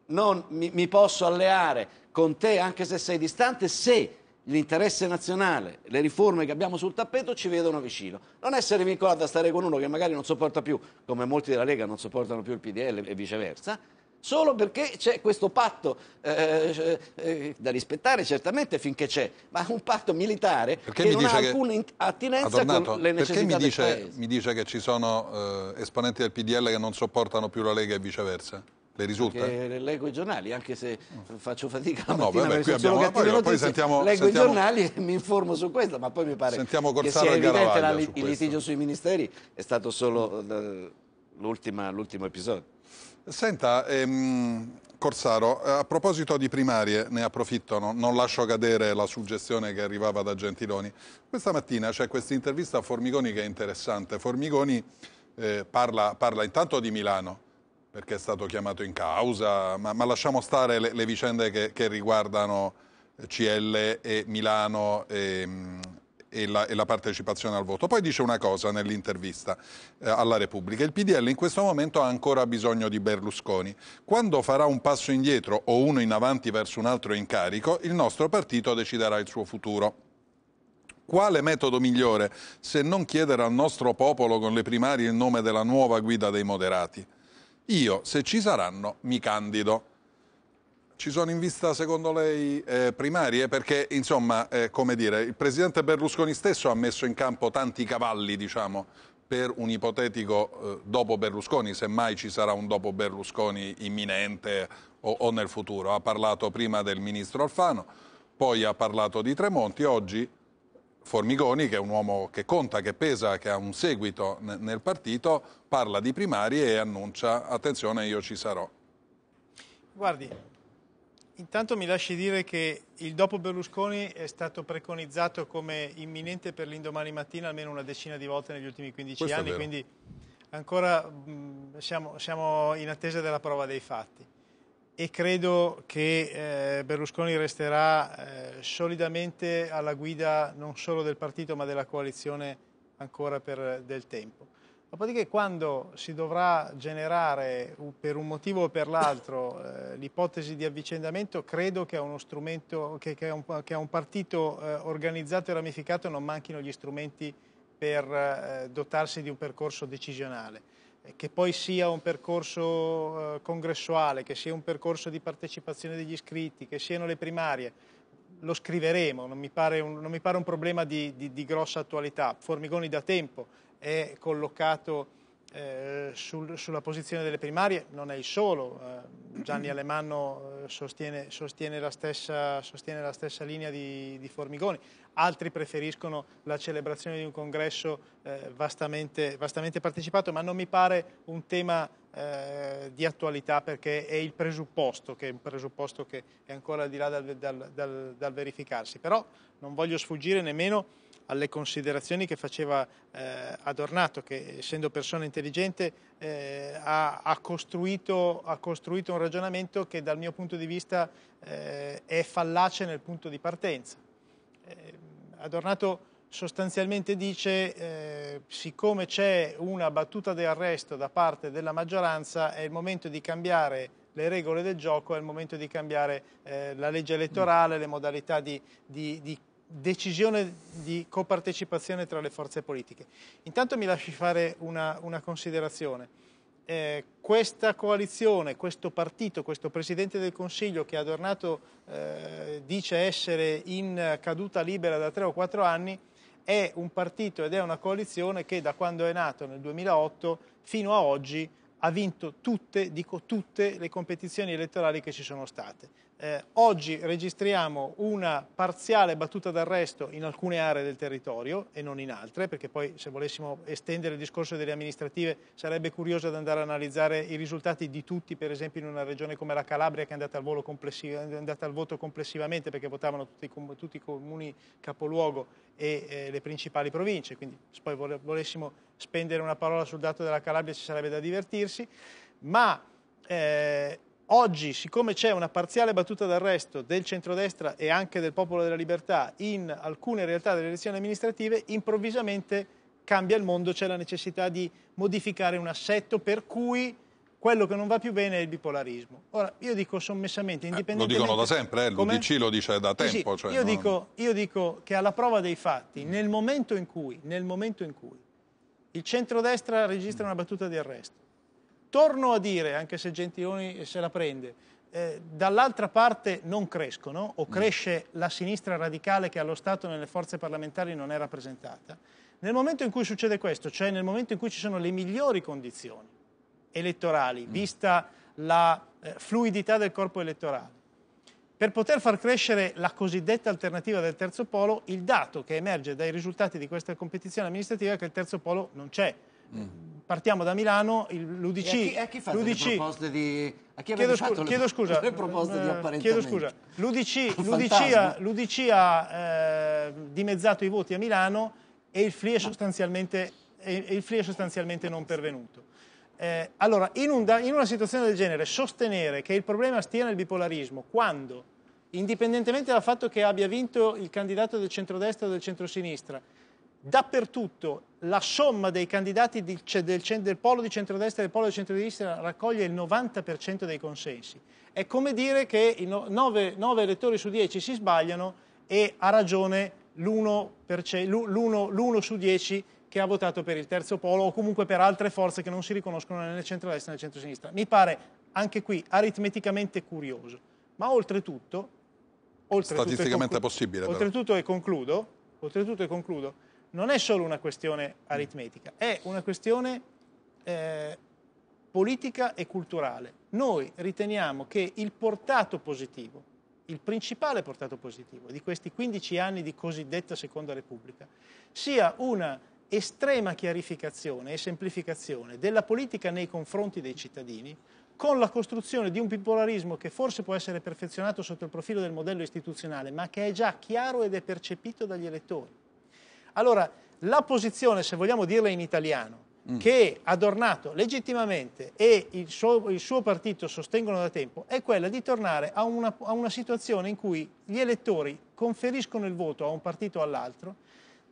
non mi, mi posso alleare con te anche se sei distante se l'interesse nazionale, le riforme che abbiamo sul tappeto ci vedono vicino. Non essere vincolato a stare con uno che magari non sopporta più, come molti della Lega non sopportano più il PDL e viceversa, solo perché c'è questo patto eh, eh, eh, da rispettare certamente finché c'è, ma un patto militare perché che non ha alcuna che... attinenza Adornato, con le necessità perché mi dice, del Paese. mi dice che ci sono eh, esponenti del PDL che non sopportano più la Lega e viceversa? Le risulta? Le leggo i giornali, anche se mm. faccio fatica la no, mattina no, vabbè, perché sono cattive notizie, poi sentiamo, leggo sentiamo, i giornali e mi informo su questo, ma poi mi pare che sia evidente la, su il litigio sui ministeri è stato solo eh, l'ultimo episodio. Senta, ehm, Corsaro, eh, a proposito di primarie, ne approfitto, no? non lascio cadere la suggestione che arrivava da Gentiloni. Questa mattina c'è questa intervista a Formigoni che è interessante. Formigoni eh, parla, parla, intanto di Milano, perché è stato chiamato in causa, ma, ma lasciamo stare le, le vicende che, che, riguardano CL e Milano e, ehm, e la, e la, partecipazione al voto. Poi dice una cosa nell'intervista eh, alla Repubblica, il PDL in questo momento ha ancora bisogno di Berlusconi. Quando farà un passo indietro o uno in avanti verso un altro incarico, il nostro partito deciderà il suo futuro. Quale metodo migliore se non chiedere al nostro popolo con le primarie il nome della nuova guida dei moderati? Io, se ci saranno, mi candido. Ci sono in vista, secondo lei, eh, primarie? Eh, perché, insomma, eh, come dire, il presidente Berlusconi stesso ha messo in campo tanti cavalli, diciamo, per un ipotetico eh, dopo Berlusconi, semmai ci sarà un dopo Berlusconi imminente o, o nel futuro. Ha parlato prima del ministro Alfano, poi ha parlato di Tremonti, oggi Formigoni, che è un uomo che conta, che pesa, che ha un seguito nel partito, parla di primarie e annuncia attenzione io ci sarò. Guardi, Intanto mi lasci dire che il dopo Berlusconi è stato preconizzato come imminente per l'indomani mattina almeno una decina di volte negli ultimi 15 Questo anni, quindi ancora mh, siamo, siamo, in attesa della prova dei fatti. E credo che eh, Berlusconi resterà eh, solidamente alla guida non solo del partito ma della coalizione ancora per del tempo. Dopodiché quando si dovrà generare per un motivo o per l'altro eh, l'ipotesi di avvicendamento, credo che a uno, che, che un, che un, partito eh, organizzato e ramificato non manchino gli strumenti per eh, dotarsi di un percorso decisionale. Eh, che poi sia un percorso eh, congressuale, che sia un percorso di partecipazione degli iscritti, che siano le primarie, lo scriveremo, non mi pare un, mi pare un problema di, di, di grossa attualità. Formigoni da tempo è collocato eh, sul, sulla posizione delle primarie, non è il solo, eh, Gianni Alemanno eh, sostiene, sostiene, la, stessa, sostiene la, stessa, linea di, di, Formigoni, altri preferiscono la celebrazione di un congresso eh, vastamente, vastamente, partecipato, ma non mi pare un tema eh, di attualità perché è il presupposto, che è un presupposto che è ancora al di là dal, dal, dal, dal verificarsi, però non voglio sfuggire nemmeno alle considerazioni che faceva eh, Adornato, che essendo persona intelligente eh, ha, ha, costruito, ha, costruito, un ragionamento che dal mio punto di vista eh, è fallace nel punto di partenza. Eh, Adornato sostanzialmente dice eh, siccome c'è una battuta di arresto da parte della maggioranza è il momento di cambiare le regole del gioco, è il momento di cambiare eh, la legge elettorale, le modalità di, di, di decisione di copartecipazione tra le forze politiche. Intanto mi lasci fare una, una considerazione. Eh, questa coalizione, questo partito, questo Presidente del Consiglio che Adornato eh, dice essere in caduta libera da tre o quattro anni, è un partito ed è una coalizione che da quando è nato nel 2008 fino a oggi ha vinto tutte, dico tutte, le competizioni elettorali che ci sono state eh, oggi registriamo una parziale battuta d'arresto in alcune aree del territorio e non in altre, perché poi se volessimo estendere il discorso delle amministrative sarebbe curioso ad andare a analizzare i risultati di tutti, per esempio in una regione come la Calabria che è andata al, complessiv andata al voto complessivamente perché votavano tutti, tutti i comuni capoluogo e eh, le principali province, quindi se poi volessimo spendere una parola sul dato della Calabria ci sarebbe da divertirsi, ma eh, Oggi, siccome c'è una parziale battuta d'arresto del centrodestra e anche del Popolo della Libertà in alcune realtà delle elezioni amministrative, improvvisamente cambia il mondo, c'è la necessità di modificare un assetto per cui quello che non va più bene è il bipolarismo. Ora, io dico sommessamente, indipendentemente... Eh, lo dicono da sempre, eh, l'UDC lo dice da tempo. Sì, cioè, io, non... dico, io, dico, che alla prova dei fatti, nel momento in cui, nel momento in cui il centrodestra registra una battuta di arresto, torno a dire, anche se Gentiloni se la prende, eh, dall'altra parte non crescono o mm. cresce la sinistra radicale che allo Stato nelle forze parlamentari non è rappresentata. Nel momento in cui succede questo, cioè nel momento in cui ci sono le migliori condizioni elettorali, mm. vista la eh, fluidità del corpo elettorale, per poter far crescere la cosiddetta alternativa del terzo polo, il dato che emerge dai risultati di questa competizione amministrativa è che il terzo polo non c'è Mm. partiamo da Milano, l'UDC... A, a chi, fate l'UDC, le proposte di... A chi chiedo, scu- le, chiedo scusa, [LAUGHS] le proposte di eh, apparentamento? Chiedo scusa, l'UDC, l'UDC ha, l'UDC ha eh, dimezzato i voti a Milano e il FLI è sostanzialmente, è, FLI è sostanzialmente non pervenuto. Eh, allora, in, un, in una situazione del genere, sostenere che il problema stia nel bipolarismo, quando, indipendentemente dal fatto che abbia vinto il candidato del centrodestra o del centrosinistra, dappertutto la somma dei candidati di, del, del, polo di centrodestra e del polo di centrodestra raccoglie il 90% dei consensi. È come dire che 9, 9 elettori su 10 si sbagliano e ha ragione l'1 su 10 che ha votato per il terzo polo o comunque per altre forze che non si riconoscono né nel centrodestra né nel centrosinistra. Mi pare anche qui aritmeticamente curioso. Ma oltretutto... oltretutto Statisticamente è possibile. Oltretutto e concludo, oltretutto e concludo non è solo una questione aritmetica, è una questione eh, politica e culturale. Noi riteniamo che il portato positivo, il principale portato positivo di questi 15 anni di cosiddetta Seconda Repubblica, sia una estrema chiarificazione e semplificazione della politica nei confronti dei cittadini, con la costruzione di un bipolarismo che forse può essere perfezionato sotto il profilo del modello istituzionale, ma che è già chiaro ed è percepito dagli elettori. Allora, la posizione, se vogliamo dirla in italiano, mm. che Adornato legittimamente e il suo, il suo, partito sostengono da tempo, è quella di tornare a una, a una situazione in cui gli elettori conferiscono il voto a un partito o all'altro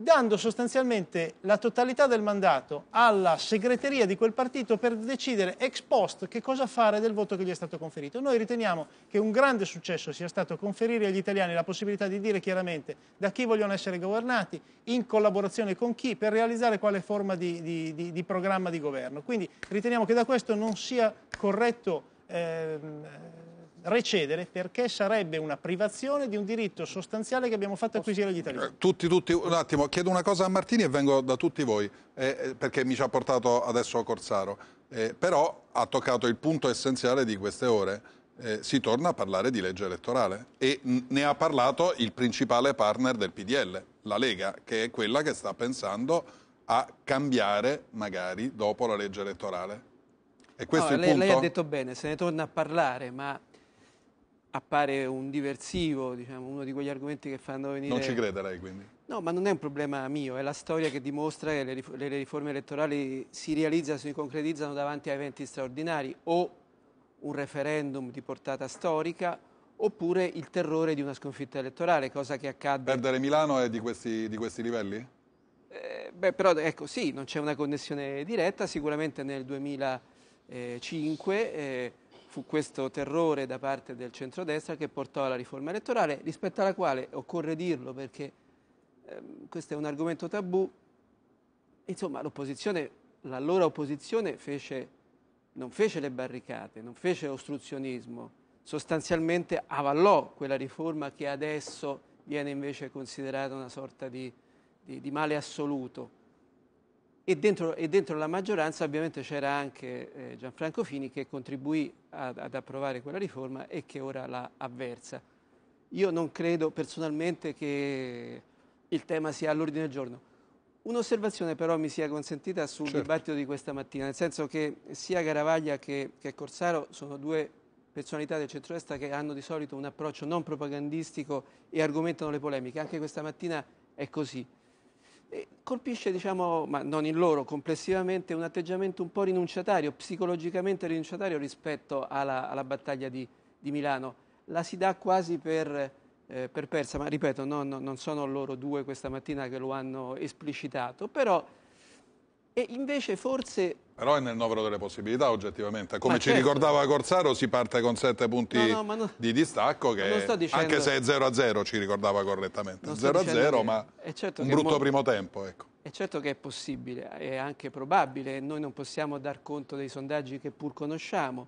dando sostanzialmente la totalità del mandato alla segreteria di quel partito per decidere ex post che cosa fare del voto che gli è stato conferito. Noi riteniamo che un grande successo sia stato conferire agli italiani la possibilità di dire chiaramente da chi vogliono essere governati, in collaborazione con chi, per realizzare quale forma di, di, di, di programma di governo. Quindi riteniamo che da questo non sia corretto... Ehm, recedere perché sarebbe una privazione di un diritto sostanziale che abbiamo fatto acquisire agli italiani. Eh, tutti, tutti, un attimo, chiedo una cosa a Martini e vengo da tutti voi, eh, perché mi ci ha portato adesso Corsaro, eh, però ha toccato il punto essenziale di queste ore. Eh, si torna a parlare di legge elettorale e ne ha parlato il principale partner del PDL, la Lega, che è quella che sta pensando a cambiare magari dopo la legge elettorale. E questo no, è il lei, punto. lei ha detto bene, se ne torna a parlare, ma appare un diversivo, diciamo, uno di quegli argomenti che fanno venire... Non ci crede lei quindi? No, ma non è un problema mio, è la storia che dimostra che le, riforme elettorali si realizzano, si concretizzano davanti a eventi straordinari o un referendum di portata storica oppure il terrore di una sconfitta elettorale, cosa che accadde... Perdere Milano è di questi, di questi livelli? Eh, beh, però ecco, sì, non c'è una connessione diretta, sicuramente nel 2005... Eh, eh fu questo terrore da parte del centrodestra che portò alla riforma elettorale, rispetto alla quale occorre dirlo perché ehm, questo è un argomento tabù, insomma l'opposizione, l'allora opposizione fece, non fece le barricate, non fece ostruzionismo, sostanzialmente avallò quella riforma che adesso viene invece considerata una sorta di, di, di male assoluto. E dentro, e dentro, la maggioranza ovviamente c'era anche eh, Gianfranco Fini che contribuì ad, ad, approvare quella riforma e che ora la avversa. Io non credo personalmente che il tema sia all'ordine del giorno. Un'osservazione però mi sia consentita sul certo. dibattito di questa mattina, nel senso che sia Garavaglia che, che Corsaro sono due personalità del centro centrodestra che hanno di solito un approccio non propagandistico e argomentano le polemiche. Anche questa mattina è così colpisce, diciamo, ma non in loro, complessivamente un atteggiamento un po' rinunciatario, psicologicamente rinunciatario rispetto alla, alla battaglia di, di, Milano. La si dà quasi per, eh, per persa, ma ripeto, no, no, non sono loro due questa mattina che lo hanno esplicitato, però e invece forse... Però è nel novero delle possibilità oggettivamente. Come ma ci certo. ricordava Corsaro si parte con 7 punti no, no, no, di distacco che dicendo... anche se è 0-0 ci ricordava correttamente. 0-0 ma è certo un brutto molto... primo tempo. Ecco. È certo che è possibile, è anche probabile. Noi non possiamo dar conto dei sondaggi che pur conosciamo.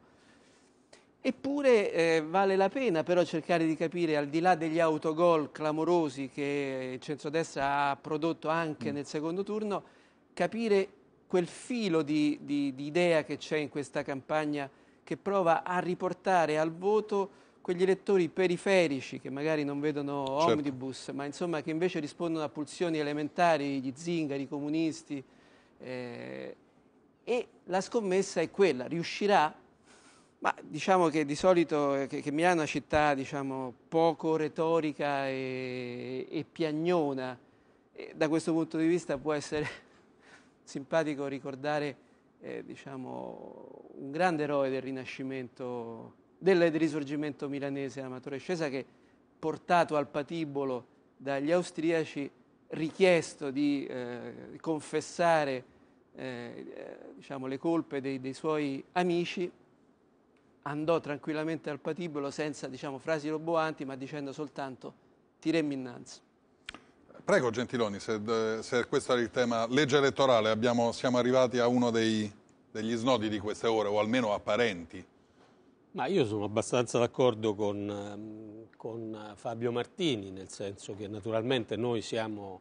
Eppure eh, vale la pena però cercare di capire, al di là degli autogol clamorosi che il centrodestra ha prodotto anche mm. nel secondo turno, capire quel filo di, di, di idea che c'è in questa campagna che prova a riportare al voto quegli elettori periferici che magari non vedono certo. omnibus, ma insomma che invece rispondono a pulsioni elementari, gli zingari, i comunisti. Eh, e la scommessa è quella, riuscirà? Ma diciamo che di solito eh, che, che Milano è una città diciamo, poco retorica e, e piagnona, e eh, da questo punto di vista può essere simpatico ricordare eh, diciamo, un grande eroe del Rinascimento, del, del risorgimento milanese, Amatore Scesa, che portato al patibolo dagli austriaci, richiesto di eh, confessare eh, diciamo, le colpe dei, dei, suoi amici, andò tranquillamente al patibolo senza diciamo, frasi roboanti, ma dicendo soltanto tiremmi innanzi. Prego Gentiloni, se, se, questo era il tema, legge elettorale, abbiamo, siamo arrivati a uno dei, degli snodi di queste ore, o almeno apparenti. Ma io sono abbastanza d'accordo con, ehm, con, Fabio Martini, nel senso che naturalmente noi siamo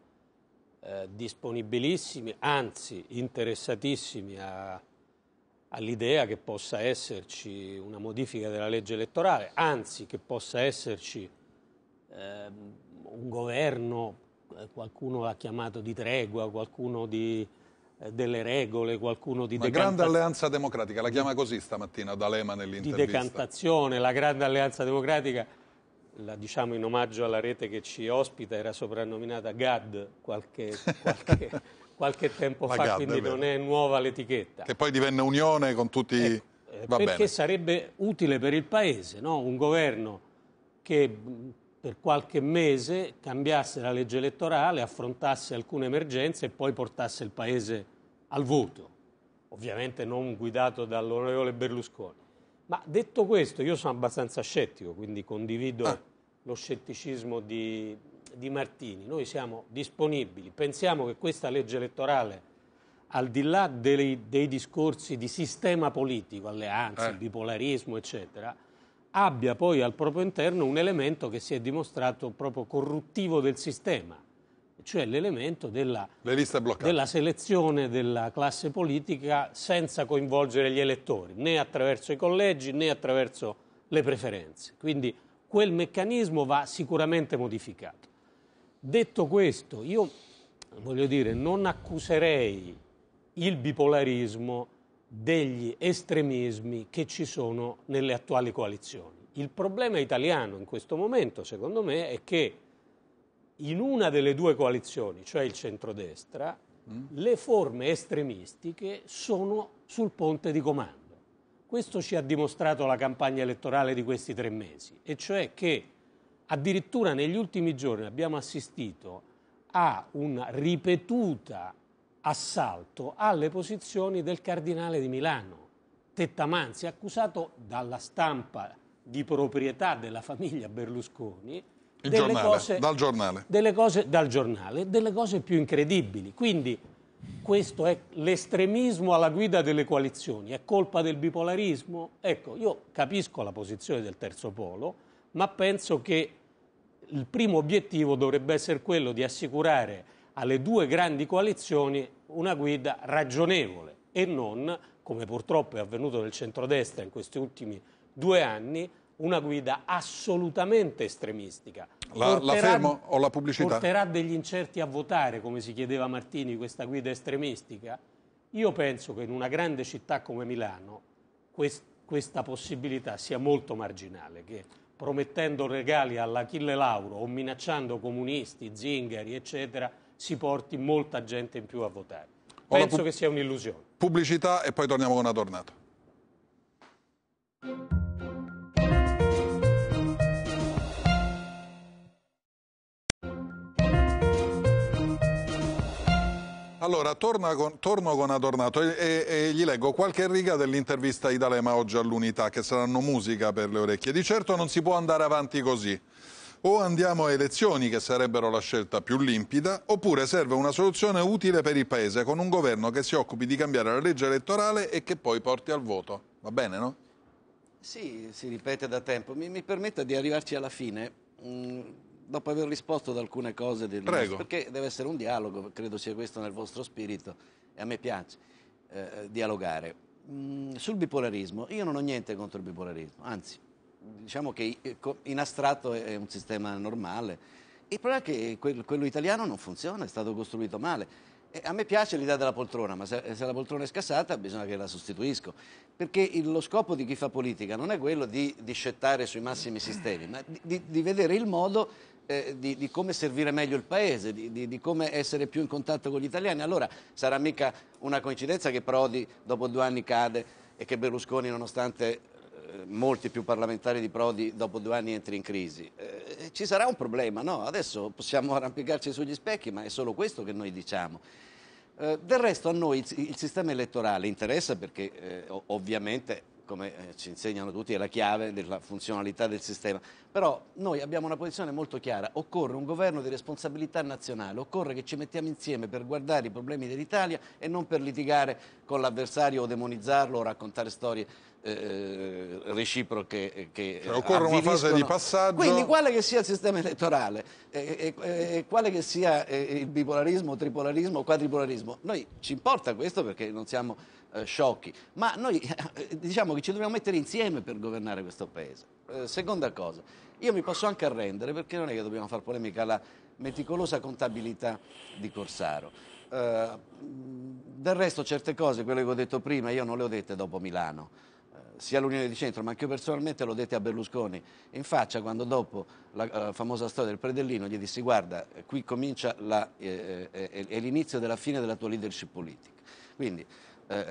eh, disponibilissimi, anzi interessatissimi all'idea che possa esserci una modifica della legge elettorale, anzi che possa esserci eh, un governo eh, qualcuno l'ha chiamato di tregua, qualcuno di, eh, delle regole, qualcuno di... La grande alleanza democratica, la chiama così stamattina D'Alema nell'intervista. Di decantazione, la grande alleanza democratica, la diciamo in omaggio alla rete che ci ospita, era soprannominata GAD qualche, [LAUGHS] qualche, qualche tempo la fa, GAD, quindi è non è nuova l'etichetta. Che poi divenne unione con tutti... Eh, eh, perché bene. sarebbe utile per il Paese, no? un governo che per qualche mese cambiasse la legge elettorale, affrontasse alcune emergenze e poi portasse il Paese al voto, ovviamente non guidato dall'onorevole Berlusconi. Ma detto questo, io sono abbastanza scettico, quindi condivido ah. lo scetticismo di, di Martini. Noi siamo disponibili, pensiamo che questa legge elettorale al di là dei, dei, discorsi di sistema politico, alleanze, eh. bipolarismo, eccetera, abbia poi al proprio interno un elemento che si è dimostrato proprio corruttivo del sistema, cioè l'elemento della, della, selezione della classe politica senza coinvolgere gli elettori, né attraverso i collegi né attraverso le preferenze. Quindi quel meccanismo va sicuramente modificato. Detto questo, io voglio dire, non accuserei il bipolarismo degli estremismi che ci sono nelle attuali coalizioni. Il problema italiano in questo momento, secondo me, è che in una delle due coalizioni, cioè il centrodestra, mm. le forme estremistiche sono sul ponte di comando. Questo ci ha dimostrato la campagna elettorale di questi tre mesi, e cioè che addirittura negli ultimi giorni abbiamo assistito a una ripetuta assalto alle posizioni del cardinale di Milano, Tettamanzi, accusato dalla stampa di proprietà della famiglia Berlusconi, delle, giornale, cose, dal giornale. delle cose dal giornale, delle cose più incredibili. Quindi questo è l'estremismo alla guida delle coalizioni, è colpa del bipolarismo? Ecco, io capisco la posizione del terzo polo, ma penso che il primo obiettivo dovrebbe essere quello di assicurare alle due grandi coalizioni una guida ragionevole e non, come purtroppo è avvenuto nel centrodestra in questi ultimi due anni, una guida assolutamente estremistica. La, porterà, la fermo o la pubblicità? Porterà degli incerti a votare, come si chiedeva Martini, questa guida estremistica? Io penso che in una grande città come Milano quest, questa possibilità sia molto marginale, che promettendo regali all'Achille Lauro o minacciando comunisti, zingari, eccetera, si porti molta gente in più a votare. Penso che sia un'illusione. Pubblicità e poi torniamo con Adornato. Allora, torno con, torno con Adornato e, e, e, gli leggo qualche riga dell'intervista di D'Alema oggi all'Unità, che saranno musica per le orecchie. Di certo non si può andare avanti così. O andiamo a elezioni, che sarebbero la scelta più limpida, oppure serve una soluzione utile per il Paese, con un governo che si occupi di cambiare la legge elettorale e che poi porti al voto. Va bene, no? Sì, si ripete da tempo. Mi, mi permetta di arrivarci alla fine, mh, mm, dopo aver risposto ad alcune cose del Prego. Nostro, perché deve essere un dialogo, credo sia questo nel vostro spirito, e a me piace eh, dialogare. Mh, mm, sul bipolarismo, io non ho niente contro il bipolarismo, anzi, diciamo che eh, in astratto è un sistema normale. Il problema è che quello italiano non funziona, è stato costruito male. A me piace l'idea della poltrona, ma se, la poltrona è scassata bisogna che la sostituisco. Perché lo scopo di chi fa politica non è quello di discettare sui massimi sistemi, ma di, di, vedere il modo eh, di, di, come servire meglio il paese, di, come essere più in contatto con gli italiani. Allora sarà mica una coincidenza che Prodi dopo due anni cade e che Berlusconi, nonostante eh, molti più parlamentari di Prodi dopo due anni entri in crisi. Eh, ci sarà un problema, no? Adesso possiamo [LAUGHS] arrampicarci sugli specchi, ma è solo questo che noi diciamo. Eh, del resto a noi il, il sistema elettorale interessa perché eh, ovviamente come eh, ci insegnano tutti, è la chiave della funzionalità del sistema. Però noi abbiamo una posizione molto chiara, occorre un governo di responsabilità nazionale, occorre che ci mettiamo insieme per guardare i problemi dell'Italia e non per litigare con l'avversario o demonizzarlo o raccontare storie eh, reciproche eh, che cioè, occorre una fase di passaggio quindi quale che sia il sistema elettorale eh, eh, quale che sia eh, il bipolarismo, tripolarismo, quadripolarismo noi ci importa questo perché non siamo eh, sciocchi, ma noi [LAUGHS] eh, diciamo che ci dobbiamo mettere insieme per governare questo Paese. Eh, seconda cosa, io mi posso anche arrendere perché non è che dobbiamo fare polemica alla meticolosa contabilità di Corsaro. Eh, del resto certe cose, quelle che ho detto prima, io non le ho dette dopo Milano, eh, sia all'Unione di Centro, ma anche io personalmente l'ho dette a Berlusconi in faccia quando dopo la uh, famosa storia del predellino gli dissi guarda, qui comincia la, eh, eh, è l'inizio della fine della tua leadership politica. Quindi, eh,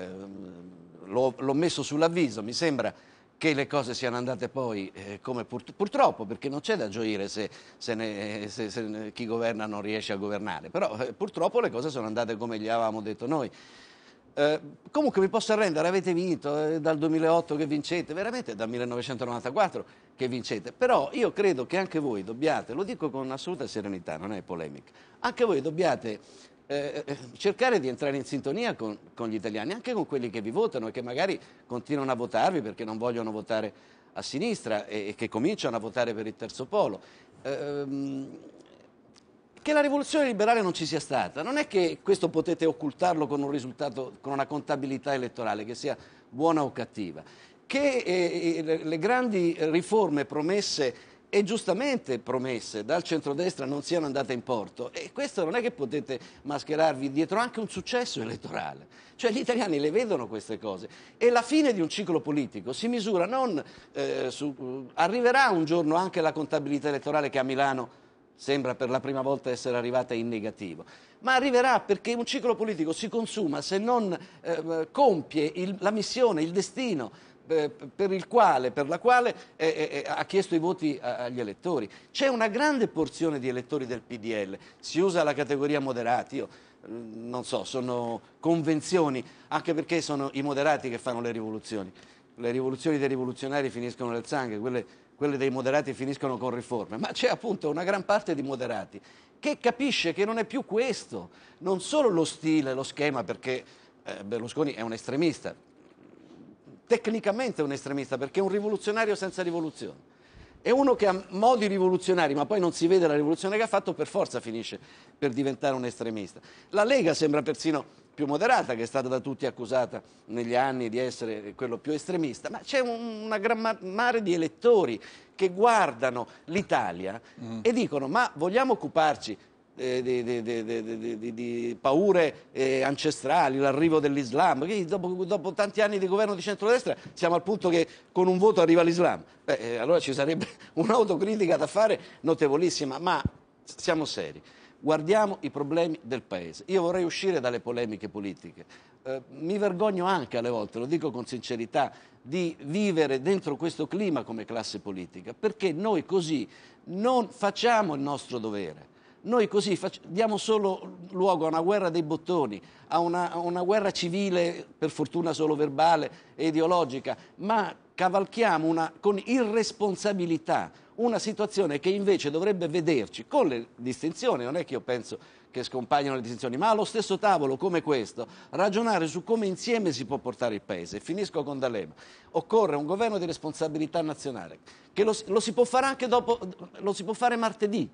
ehm, l'ho messo sull'avviso, mi sembra che le cose siano andate poi eh, come pur, purtroppo, perché non c'è da gioire se, se, ne, se, se, chi governa non riesce a governare, però eh, purtroppo le cose sono andate come gli avevamo detto noi. Eh, comunque vi posso arrendere, avete vinto eh, dal 2008 che vincete, veramente dal 1994 che vincete, però io credo che anche voi dobbiate, lo dico con assoluta serenità, non è polemica, anche voi dobbiate eh, eh, cercare di entrare in sintonia con, con, gli italiani, anche con quelli che vi votano e che magari continuano a votarvi perché non vogliono votare a sinistra e, e che cominciano a votare per il terzo polo. Eh, che la rivoluzione liberale non ci sia stata, non è che questo potete occultarlo con un risultato, con una contabilità elettorale, che sia buona o cattiva. Che eh, eh le grandi riforme promesse e giustamente promesse dal centrodestra non siano andate in porto e questo non è che potete mascherarvi dietro anche un successo elettorale. Cioè gli italiani le vedono queste cose e la fine di un ciclo politico si misura non eh, su... arriverà un giorno anche la contabilità elettorale che a Milano sembra per la prima volta essere arrivata in negativo, ma arriverà perché un ciclo politico si consuma se non eh, compie il, la missione, il destino eh, per, il quale, per la quale eh, eh, eh ha chiesto i voti agli elettori. C'è una grande porzione di elettori del PDL, si usa la categoria moderati, io mm, non so, sono convenzioni, anche perché sono i moderati che fanno le rivoluzioni. Le rivoluzioni dei rivoluzionari finiscono nel sangue, quelle, quelle dei moderati finiscono con riforme, ma c'è appunto una gran parte di moderati che capisce che non è più questo, non solo lo stile, lo schema, perché eh, Berlusconi è un estremista, tecnicamente un estremista perché è un rivoluzionario senza rivoluzione. È uno che ha modi rivoluzionari, ma poi non si vede la rivoluzione che ha fatto, per forza finisce per diventare un estremista. La Lega sembra persino più moderata, che è stata da tutti accusata negli anni di essere quello più estremista, ma c'è una gran mare di elettori che guardano l'Italia mm. e dicono ma vogliamo occuparci eh, di, di, di, di, paure eh, ancestrali, l'arrivo dell'Islam, dopo, dopo, tanti anni di governo di centrodestra siamo al punto che con un voto arriva l'Islam. Eh, allora ci sarebbe [LAUGHS] un'autocritica da fare notevolissima, ma siamo seri. Guardiamo i problemi del Paese. Io vorrei uscire dalle polemiche politiche. Eh, mi vergogno anche alle volte, lo dico con sincerità, di vivere dentro questo clima come classe politica, perché noi così non facciamo il nostro dovere. Noi così diamo solo luogo a una guerra dei bottoni, a una, a una guerra civile, per fortuna solo verbale e ideologica, ma cavalchiamo una, con irresponsabilità una situazione che invece dovrebbe vederci con le distinzioni, non è che io penso che scompaiano le distinzioni, ma allo stesso tavolo come questo, ragionare su come insieme si può portare il Paese. Finisco con D'Alema. Occorre un governo di responsabilità nazionale, che lo, lo si può fare anche dopo, lo si può fare martedì,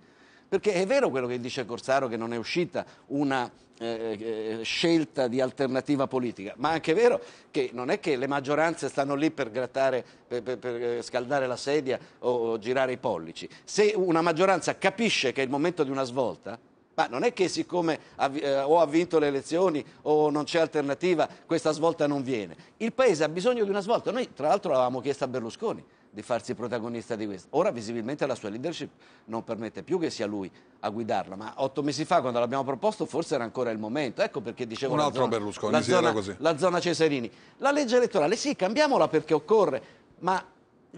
perché è vero quello che dice Corsaro che non è uscita una eh, eh scelta di alternativa politica, ma anche è vero che non è che le maggioranze stanno lì per, grattare, per, per, per eh, scaldare la sedia o, o girare i pollici. Se una maggioranza capisce che è il momento di una svolta, ma non è che siccome eh, o ha vinto le elezioni o non c'è alternativa, questa svolta non viene. Il Paese ha bisogno di una svolta. Noi tra l'altro l'avevamo chiesta a Berlusconi di farsi protagonista di questo. Ora visibilmente la sua leadership non permette più che sia lui a guidarla, ma otto mesi fa quando l'abbiamo proposto forse era ancora il momento, ecco perché dicevo un altro zona, Berlusconi, la zona, così. la zona Cesarini. La legge elettorale sì, cambiamola perché occorre, ma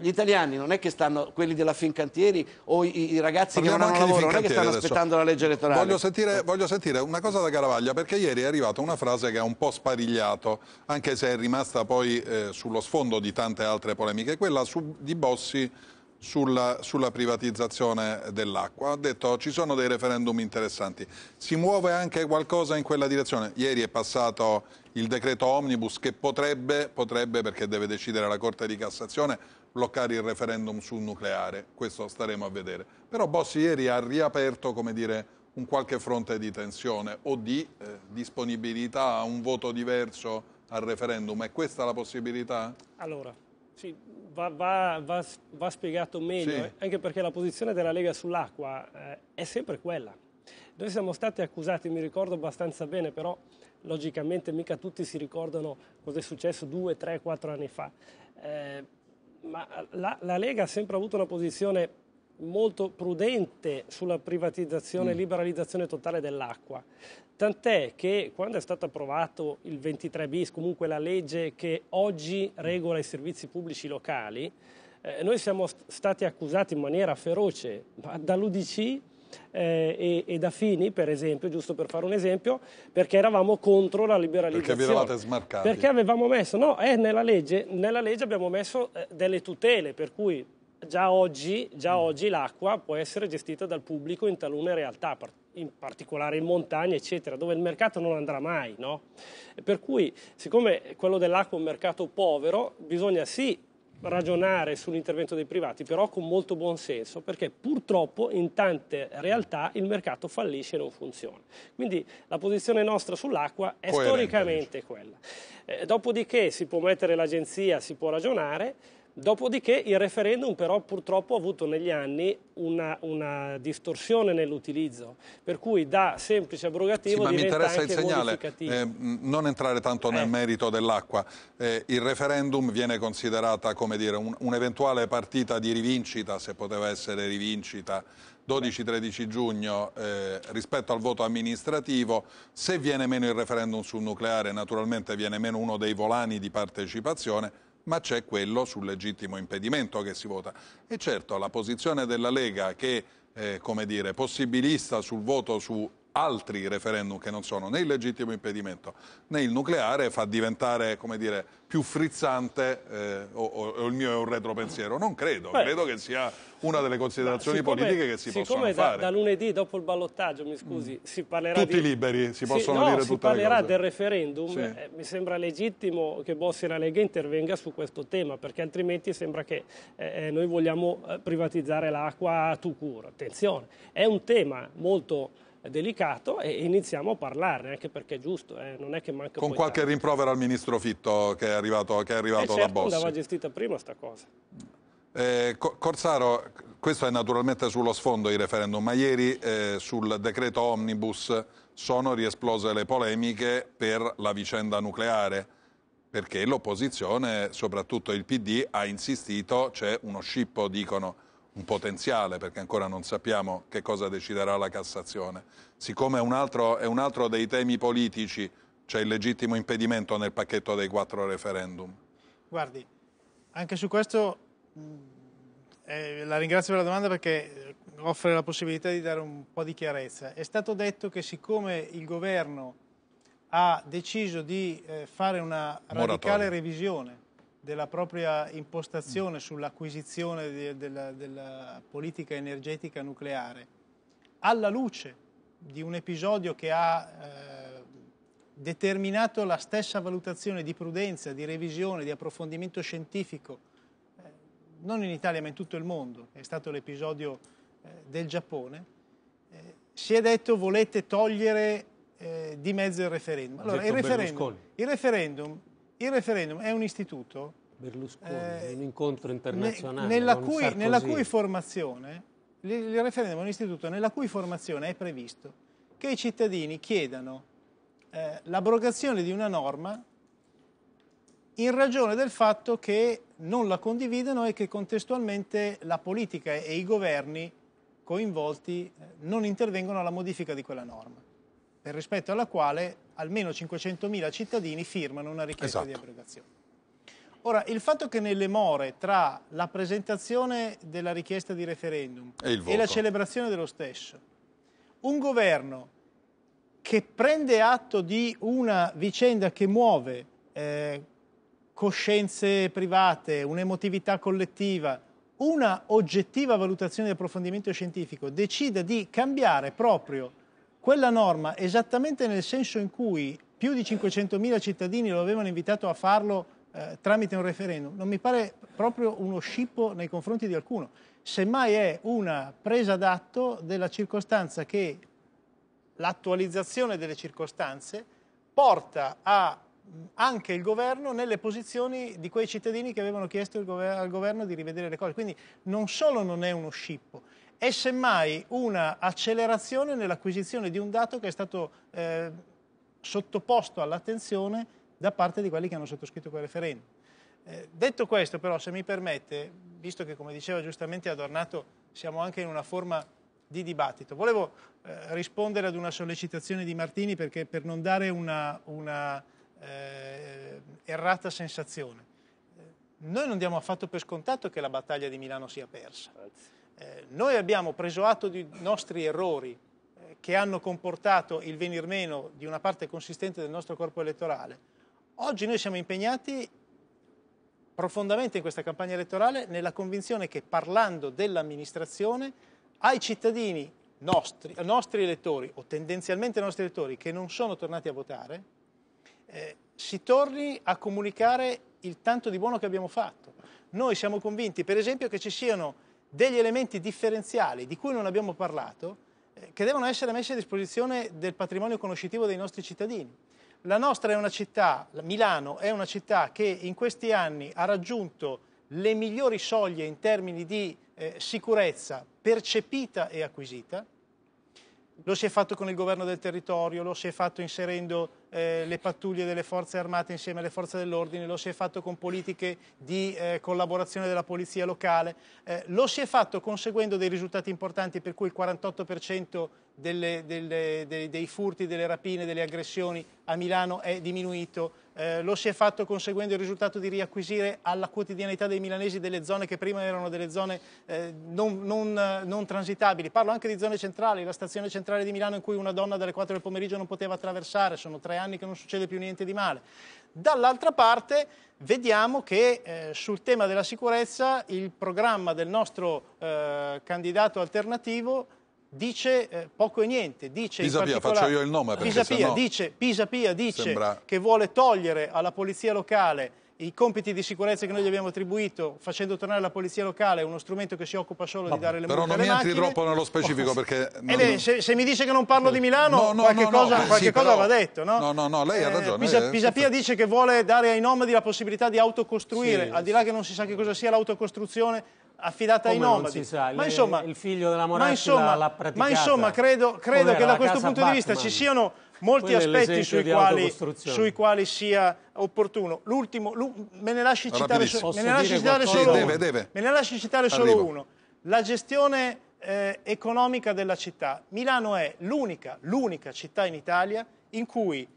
gli italiani non è che stanno, quelli della Fincantieri o i, i ragazzi Parliamo che non hanno lavoro, non è che stanno adesso. aspettando la legge elettorale. Voglio sentire, voglio sentire, una cosa da Caravaglia, perché ieri è arrivata una frase che ha un po' sparigliato, anche se è rimasta poi eh, sullo sfondo di tante altre polemiche, quella su, di Bossi sulla, sulla, privatizzazione dell'acqua. Ha detto ci sono dei referendum interessanti. Si muove anche qualcosa in quella direzione. Ieri è passato il decreto omnibus che potrebbe, potrebbe perché deve decidere la Corte di Cassazione, bloccare il referendum sul nucleare, questo staremo a vedere. Però Bossi ieri ha riaperto dire, un qualche fronte di tensione o di eh, disponibilità a un voto diverso al referendum, è questa la possibilità? Allora, sì, va, va, va, va spiegato meglio, sì. eh? anche perché la posizione della Lega sull'acqua eh, è sempre quella. Noi siamo stati accusati, mi ricordo abbastanza bene, però logicamente mica tutti si ricordano cosa è successo due, tre, quattro anni fa. Eh, ma la, la, Lega ha sempre avuto una posizione molto prudente sulla privatizzazione e mm. liberalizzazione totale dell'acqua. Tant'è che quando è stato approvato il 23 bis, comunque la legge che oggi regola i servizi pubblici locali, eh, noi siamo stati accusati in maniera feroce dall'UDC eh, e, e da Fini, per esempio, giusto per fare un esempio, perché eravamo contro la liberalizzazione. Perché vi eravate smarcati. Perché avevamo messo, no, eh, nella, legge, nella, legge, abbiamo messo eh, delle tutele, per cui già oggi, già mm. oggi l'acqua può essere gestita dal pubblico in talune realtà, in particolare in montagna, eccetera, dove il mercato non andrà mai. No? Per cui, siccome quello dell'acqua è un mercato povero, bisogna sì ragionare sull'intervento dei privati, però con molto buon senso, perché purtroppo in tante realtà il mercato fallisce e non funziona. Quindi la posizione nostra sull'acqua è Coerente, storicamente dice. quella. Eh, dopodiché si può mettere l'agenzia, si può ragionare, Dopodiché il referendum però purtroppo ha avuto negli anni una, una distorsione nell'utilizzo, per cui da semplice abrogativo sì, ma mi interessa il segnale, eh, non entrare tanto eh. nel ecco. merito dell'acqua. Eh, il referendum viene considerata come dire un'eventuale un partita di rivincita, se poteva essere rivincita, 12-13 giugno eh, rispetto al voto amministrativo, se viene meno il referendum sul nucleare naturalmente viene meno uno dei volani di partecipazione, ma c'è quello sul legittimo impedimento che si vota. E certo la posizione della Lega che eh, come dire, possibilista sul voto su altri referendum che non sono né il legittimo impedimento né il nucleare fa diventare come dire, più frizzante eh, o, o, il mio è un retropensiero. Non credo, Beh, credo che sia una delle considerazioni siccome, politiche che si possono da, fare. da lunedì dopo il ballottaggio, mi scusi, mm. si parlerà Tutti di, liberi, si possono si, no, dire tutte parlerà del referendum, sì. eh, mi sembra legittimo che Bossi e la Lega intervenga su questo tema, perché altrimenti sembra che eh, eh noi vogliamo eh, privatizzare l'acqua a tu cura. Attenzione, è un tema molto delicato e iniziamo a parlarne, anche perché è giusto, eh, non è che manca Con qualche tanto. rimprovero al ministro Fitto che è arrivato, che è arrivato eh certo, da Bossi. andava gestita prima sta cosa. Eh, Corsaro, questo è naturalmente sullo sfondo il referendum, ma ieri eh, sul decreto Omnibus sono riesplose le polemiche per la vicenda nucleare, perché l'opposizione, soprattutto il PD, ha insistito, c'è uno scippo, dicono, un potenziale, perché ancora non sappiamo che cosa deciderà la Cassazione. Siccome è un altro, è un altro dei temi politici, c'è il legittimo impedimento nel pacchetto dei quattro referendum. Guardi, anche su questo mm, eh, la ringrazio per la domanda perché eh, offre la possibilità di dare un po' di chiarezza. È stato detto che siccome il governo ha deciso di eh, fare una radicale Moratorio. revisione della propria impostazione mm. sull'acquisizione de, della, della politica energetica nucleare, alla luce di un episodio che ha eh, determinato la stessa valutazione di prudenza, di revisione, di approfondimento scientifico, eh, non in Italia ma in tutto il mondo, è stato l'episodio eh, del Giappone, eh, si è detto volete togliere eh, di mezzo il referendum. Allora, il referendum, il referendum il referendum è un istituto... Berlusconi, eh, un incontro internazionale. nella, cui, nella cui, formazione, il referendum è un istituto nella cui formazione è previsto che i cittadini chiedano eh, l'abrogazione di una norma in ragione del fatto che non la condividono e che contestualmente la politica e i governi coinvolti eh, non intervengono alla modifica di quella norma per rispetto alla quale almeno 500.000 cittadini firmano una richiesta esatto. di abrogazione. Ora, il fatto che nelle more tra la presentazione della richiesta di referendum e, e la celebrazione dello stesso, un governo che prende atto di una vicenda che muove eh, coscienze private, un'emotività collettiva, una oggettiva valutazione di approfondimento scientifico, decida di cambiare proprio quella norma, esattamente nel senso in cui più di 500.000 cittadini lo avevano invitato a farlo eh, tramite un referendum, non mi pare proprio uno scippo nei confronti di alcuno. Semmai è una presa d'atto della circostanza che l'attualizzazione delle circostanze porta a, mm, anche il governo nelle posizioni di quei cittadini che avevano chiesto gover al governo di rivedere le cose. Quindi non solo non è uno scippo, è semmai una accelerazione nell'acquisizione di un dato che è stato eh, sottoposto all'attenzione da parte di quelli che hanno sottoscritto quel referendum. Eh, detto questo però, se mi permette, visto che come diceva giustamente Adornato siamo anche in una forma di dibattito, volevo eh, rispondere ad una sollecitazione di Martini perché, per non dare una, una eh, errata sensazione. Eh, noi non diamo affatto per scontato che la battaglia di Milano sia persa. Eh, noi abbiamo preso atto dei nostri errori eh, che hanno comportato il venir meno di una parte consistente del nostro corpo elettorale. Oggi noi siamo impegnati profondamente in questa campagna elettorale nella convinzione che parlando dell'amministrazione ai cittadini nostri, nostri elettori o tendenzialmente nostri elettori che non sono tornati a votare, eh, si torni a comunicare il tanto di buono che abbiamo fatto. Noi siamo convinti, per esempio, che ci siano degli elementi differenziali di cui non abbiamo parlato eh, che devono essere messi a disposizione del patrimonio conoscitivo dei nostri cittadini. La nostra è una città, Milano è una città che in questi anni ha raggiunto le migliori soglie in termini di eh, sicurezza percepita e acquisita lo si è fatto con il governo del territorio, lo si è fatto inserendo eh, le pattuglie delle forze armate insieme alle forze dell'ordine, lo si è fatto con politiche di eh, collaborazione della polizia locale, eh, lo si è fatto conseguendo dei risultati importanti per cui il 48% delle, delle, dei, dei, furti, delle rapine, delle aggressioni a Milano è diminuito. Eh, lo si è fatto conseguendo il risultato di riacquisire alla quotidianità dei milanesi delle zone che prima erano delle zone eh, non, non, non, transitabili. Parlo anche di zone centrali, la stazione centrale di Milano in cui una donna dalle 4 del pomeriggio non poteva attraversare, sono tre anni che non succede più niente di male. Dall'altra parte vediamo che eh, sul tema della sicurezza il programma del nostro eh, candidato alternativo dice eh, poco e niente. Dice Pisapia, faccio io il nome perché Pisapia sennò... dice, Pisapia dice sembra... che vuole togliere alla polizia locale i compiti di sicurezza che noi gli abbiamo attribuito facendo tornare la polizia locale uno strumento che si occupa solo Ma, di dare le però multe Però non mi entri troppo nello specifico [LAUGHS] perché... Eh non... Eh beh, se, se, mi dice che non parlo di eh, Milano no, no, qualche no, cosa, eh, qualche sì, cosa va detto, no? No, no, no, lei ha ragione. Eh, Pisa, Pisapia dice che vuole dare ai nomadi la possibilità di autocostruire, sì. al di là che non si sa che cosa sia l'autocostruzione affidata ai nomadi. Sa, ma insomma, il figlio della ma insomma, l'ha praticata. Ma insomma, credo, credo che da questo punto Batman. di vista ci siano molti Quello aspetti sui quali, sui quali, sia opportuno. L'ultimo, me ne lasci citare, so, me ne lasci citare solo, deve, deve. Me ne lasci citare solo uno. La gestione eh, economica della città. Milano è l'unica città in Italia in cui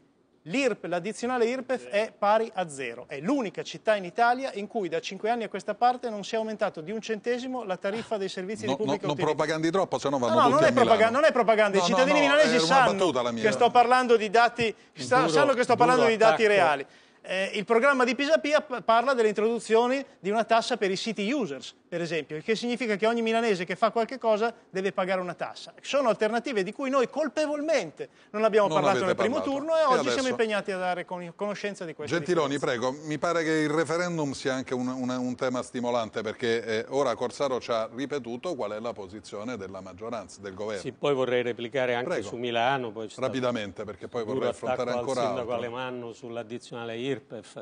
l'IRP, l'addizionale IRPEF è pari a zero. È l'unica città in Italia in cui da cinque anni a questa parte non si è aumentato di un centesimo la tariffa dei servizi no, di pubblica no, utilità. Non propagandi troppo, sennò vanno no, tutti non è propaganda, Non è propaganda, no, i cittadini milanesi sanno che sto parlando di dati, duro, sanno che sto parlando di dati reali. Eh, il programma di Pisapia parla dell'introduzione di una tassa per i city users, per esempio, il che significa che ogni milanese che fa qualche cosa deve pagare una tassa. Sono alternative di cui noi colpevolmente non abbiamo non parlato nel primo turno e, e oggi adesso? siamo impegnati a dare conoscenza di questo. Gentiloni, differenze. prego, mi pare che il referendum sia anche un, un, un tema stimolante perché eh, ora Corsaro ci ha ripetuto qual è la posizione della maggioranza, del governo. Sì, poi vorrei replicare anche prego. su Milano. Rapidamente, perché poi vorrei affrontare ancora... Il sindaco altro. Alemanno sull'addizionale IRPEF,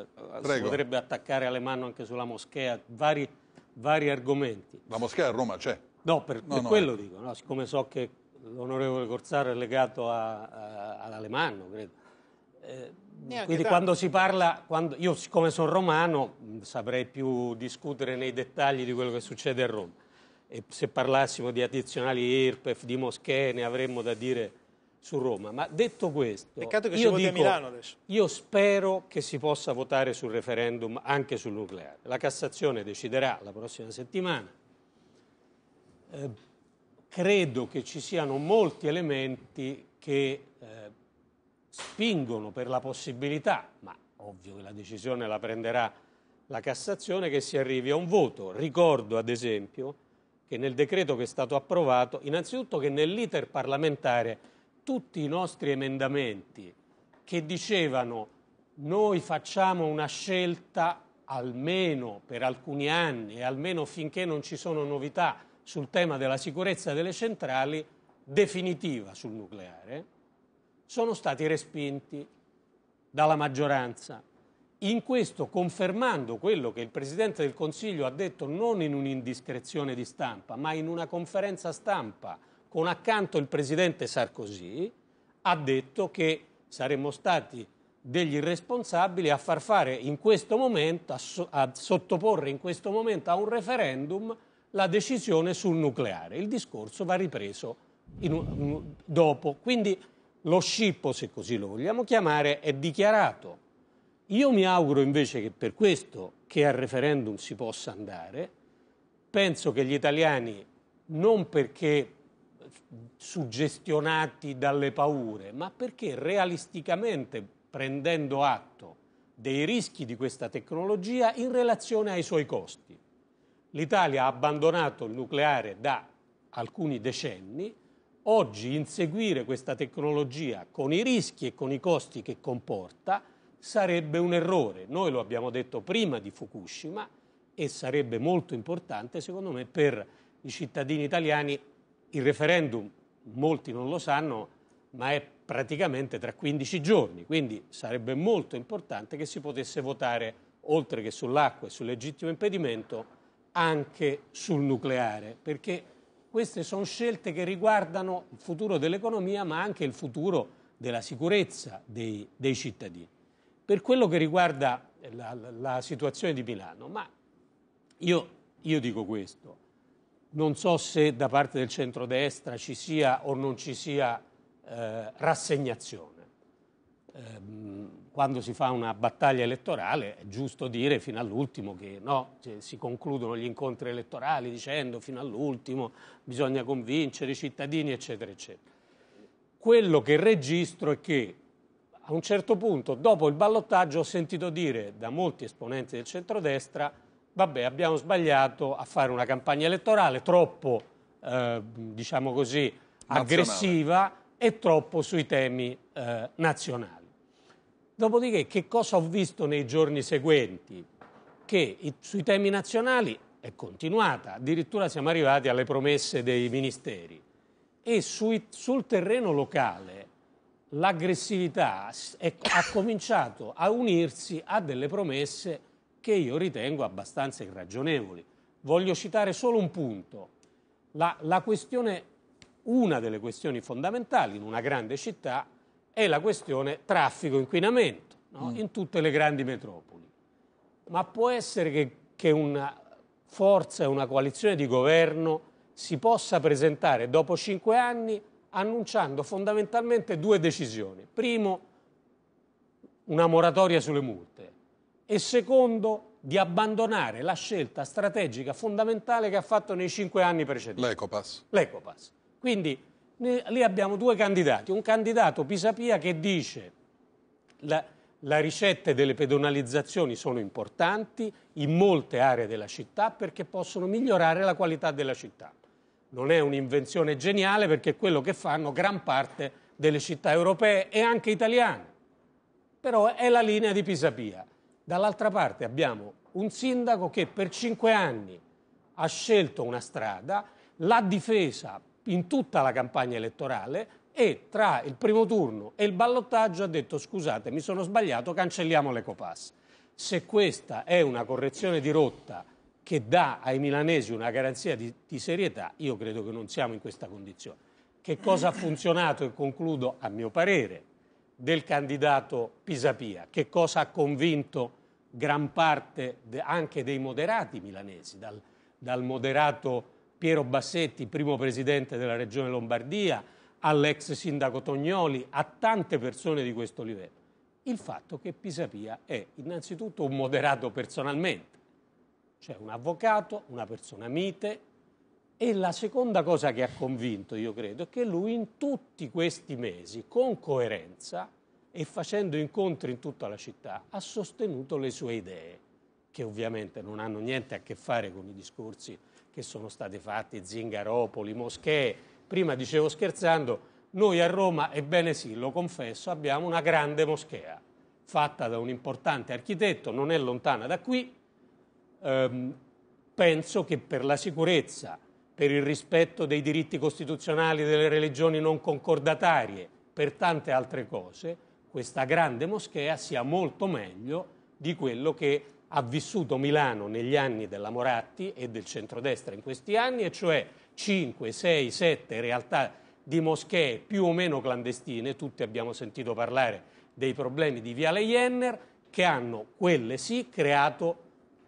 prego. si potrebbe attaccare Alemanno anche sulla moschea, vari vari argomenti. La moschea a Roma c'è? No, per, no, per no, quello è... Eh. dico, no, siccome so che l'onorevole Corsaro è legato a, a, all'Alemanno, credo. Eh, quindi tanto. quando si parla, quando, io siccome sono romano saprei più discutere nei dettagli di quello che succede a Roma e se parlassimo di addizionali IRPEF, di moschee ne avremmo da dire su Roma. Ma detto questo, io, dico, io spero che si possa votare sul referendum anche sul nucleare. La Cassazione deciderà la prossima settimana. Eh, credo che ci siano molti elementi che eh, spingono per la possibilità, ma ovvio che la decisione la prenderà la Cassazione, che si arrivi a un voto. Ricordo ad esempio che nel decreto che è stato approvato, innanzitutto che nell'iter parlamentare tutti i nostri emendamenti che dicevano noi facciamo una scelta almeno per alcuni anni e almeno finché non ci sono novità sul tema della sicurezza delle centrali definitiva sul nucleare, sono stati respinti dalla maggioranza. In questo confermando quello che il Presidente del Consiglio ha detto non in un'indiscrezione di stampa, ma in una conferenza stampa con accanto il presidente Sarkozy, ha detto che saremmo stati degli irresponsabili a far fare in questo momento, a, so, a sottoporre in questo momento a un referendum la decisione sul nucleare. Il discorso va ripreso in, dopo. Quindi lo scippo, se così lo vogliamo chiamare, è dichiarato. Io mi auguro invece che per questo che al referendum si possa andare, penso che gli italiani non perché suggestionati dalle paure, ma perché realisticamente prendendo atto dei rischi di questa tecnologia in relazione ai suoi costi. L'Italia ha abbandonato il nucleare da alcuni decenni, oggi inseguire questa tecnologia con i rischi e con i costi che comporta sarebbe un errore. Noi lo abbiamo detto prima di Fukushima e sarebbe molto importante, secondo me, per i cittadini italiani il referendum, molti non lo sanno, ma è praticamente tra 15 giorni, quindi sarebbe molto importante che si potesse votare, oltre che sull'acqua e sul legittimo impedimento, anche sul nucleare, perché queste sono scelte che riguardano il futuro dell'economia, ma anche il futuro della sicurezza dei, dei cittadini. Per quello che riguarda la, la situazione di Milano, ma io, io dico questo, non so se da parte del centrodestra ci sia o non ci sia eh, rassegnazione. Ehm, quando si fa una battaglia elettorale è giusto dire fino all'ultimo che no, cioè, si concludono gli incontri elettorali dicendo fino all'ultimo bisogna convincere i cittadini, eccetera, eccetera. Quello che registro è che a un certo punto, dopo il ballottaggio, ho sentito dire da molti esponenti del centrodestra vabbè abbiamo sbagliato a fare una campagna elettorale troppo, eh, diciamo così, aggressiva e troppo sui temi eh, nazionali. Dopodiché che cosa ho visto nei giorni seguenti? Che i, sui temi nazionali è continuata, addirittura siamo arrivati alle promesse dei ministeri e sui, sul terreno locale l'aggressività ha cominciato a unirsi a delle promesse che io ritengo abbastanza irragionevoli. Voglio citare solo un punto. La, la questione, una delle questioni fondamentali in una grande città è la questione traffico-inquinamento no? mm. in tutte le grandi metropoli. Ma può essere che, che una forza e una coalizione di governo si possa presentare dopo cinque anni annunciando fondamentalmente due decisioni. Primo, una moratoria sulle multe e secondo di abbandonare la scelta strategica fondamentale che ha fatto nei cinque anni precedenti. L'Ecopass. L'Ecopass. Quindi lì abbiamo due candidati. Un candidato Pisapia che dice la, le ricette delle pedonalizzazioni sono importanti in molte aree della città perché possono migliorare la qualità della città. Non è un'invenzione geniale perché è quello che fanno gran parte delle città europee e anche italiane. Però è la linea di Pisapia. Dall'altra parte abbiamo un sindaco che per cinque anni ha scelto una strada, l'ha difesa in tutta la campagna elettorale e tra il primo turno e il ballottaggio ha detto scusate mi sono sbagliato, cancelliamo l'Ecopass. Se questa è una correzione di rotta che dà ai milanesi una garanzia di, di serietà, io credo che non siamo in questa condizione. Che cosa ha funzionato, e concludo, a mio parere, del candidato Pisapia, che cosa ha convinto gran parte anche dei moderati milanesi, dal, dal moderato Piero Bassetti, primo presidente della regione Lombardia, all'ex sindaco Tognoli, a tante persone di questo livello. Il fatto che Pisapia è innanzitutto un moderato personalmente, cioè un avvocato, una persona mite, e la seconda cosa che ha convinto, io credo, è che lui in tutti questi mesi, con coerenza e facendo incontri in tutta la città, ha sostenuto le sue idee, che ovviamente non hanno niente a che fare con i discorsi che sono stati fatti, Zingaropoli, moschee. Prima dicevo scherzando, noi a Roma, ebbene sì, lo confesso, abbiamo una grande moschea, fatta da un importante architetto, non è lontana da qui. Ehm, penso che per la sicurezza per il rispetto dei diritti costituzionali delle religioni non concordatarie, per tante altre cose, questa grande moschea sia molto meglio di quello che ha vissuto Milano negli anni della Moratti e del centrodestra in questi anni, e cioè 5, 6, 7 realtà di moschee più o meno clandestine, tutti abbiamo sentito parlare dei problemi di Viale Jenner, che hanno, quelle sì, creato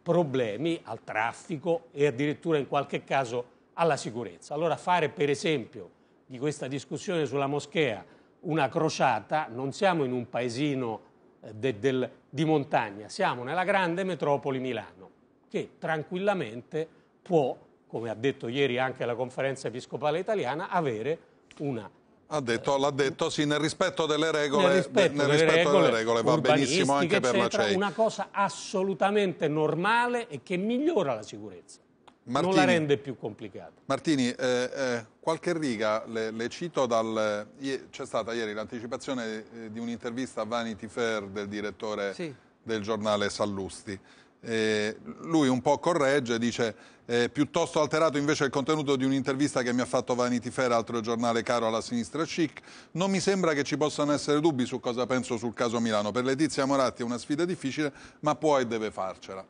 problemi al traffico e addirittura in qualche caso alla sicurezza. Allora fare per esempio di questa discussione sulla moschea una crociata, non siamo in un paesino eh, de, del, di montagna, siamo nella grande metropoli Milano, che tranquillamente può, come ha detto ieri anche la conferenza episcopale italiana, avere una ha detto, l'ha detto, sì, nel rispetto delle regole, nel rispetto, nel delle, rispetto regole, delle regole va benissimo anche eccetera, per la CEI. Una cosa assolutamente normale e che migliora la sicurezza. Martini, non la rende più complicata. Martini, eh, eh, qualche riga le, le cito dal... Eh, c'è stata ieri l'anticipazione eh, di un'intervista a Vanity Fair del direttore sì. del giornale Sallusti. Eh, lui un po' corregge, dice piuttosto alterato invece il contenuto di un'intervista che mi ha fatto Vanity Fair, altro giornale caro alla sinistra chic. Non mi sembra che ci possano essere dubbi su cosa penso sul caso Milano. Per Letizia Moratti è una sfida difficile, ma può e deve farcela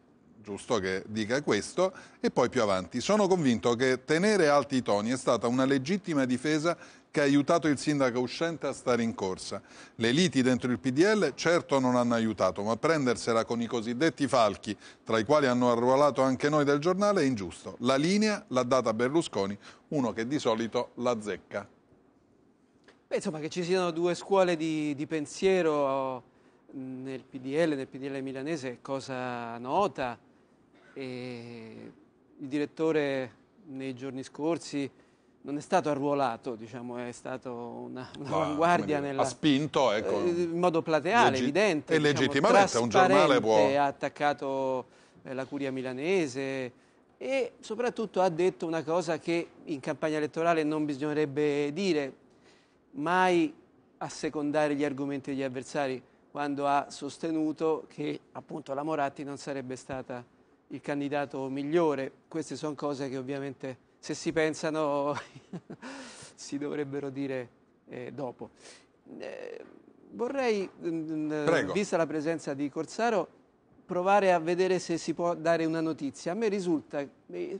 giusto che dica questo, e poi più avanti. Sono convinto che tenere alti i toni è stata una legittima difesa che ha aiutato il sindaco uscente a stare in corsa. Le liti dentro il PDL certo non hanno aiutato, ma prendersela con i cosiddetti falchi, tra i quali hanno arruolato anche noi del giornale, è ingiusto. La linea l'ha data Berlusconi, uno che di solito la zecca. Beh, insomma, che ci siano due scuole di, di pensiero nel PDL, nel PDL milanese, è cosa nota e il direttore nei giorni scorsi non è stato arruolato, diciamo, è stato una, un'avanguardia nella, ha spinto, eh, ecco, in modo plateale, legi- evidente. E diciamo, legittimamente, un giornale può... Ha attaccato eh, la curia milanese e soprattutto ha detto una cosa che in campagna elettorale non bisognerebbe dire, mai assecondare gli argomenti degli avversari, quando ha sostenuto che appunto la Moratti non sarebbe stata il candidato migliore. Queste sono cose che ovviamente se si pensano [LAUGHS] si dovrebbero dire eh, dopo. Eh, vorrei, mh, vista la presenza di Corsaro, provare a vedere se si può dare una notizia. A me risulta, eh,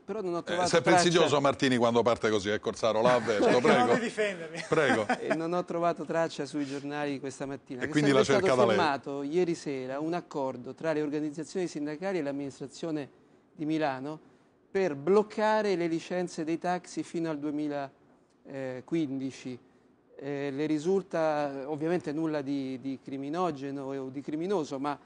però non ho trovato eh, sei prezioso Martini quando parte così, eh, Corsaro, la [LAUGHS] avverto, eh, prego. Non difendermi. Prego. [LAUGHS] E eh, non ho trovato traccia sui giornali questa mattina. E quindi la cercata lei. È stato lei. ieri sera un accordo tra le organizzazioni sindacali e l'amministrazione di Milano per bloccare le licenze dei taxi fino al 2015 eh, le risulta ovviamente nulla di, di, criminogeno o di criminoso, ma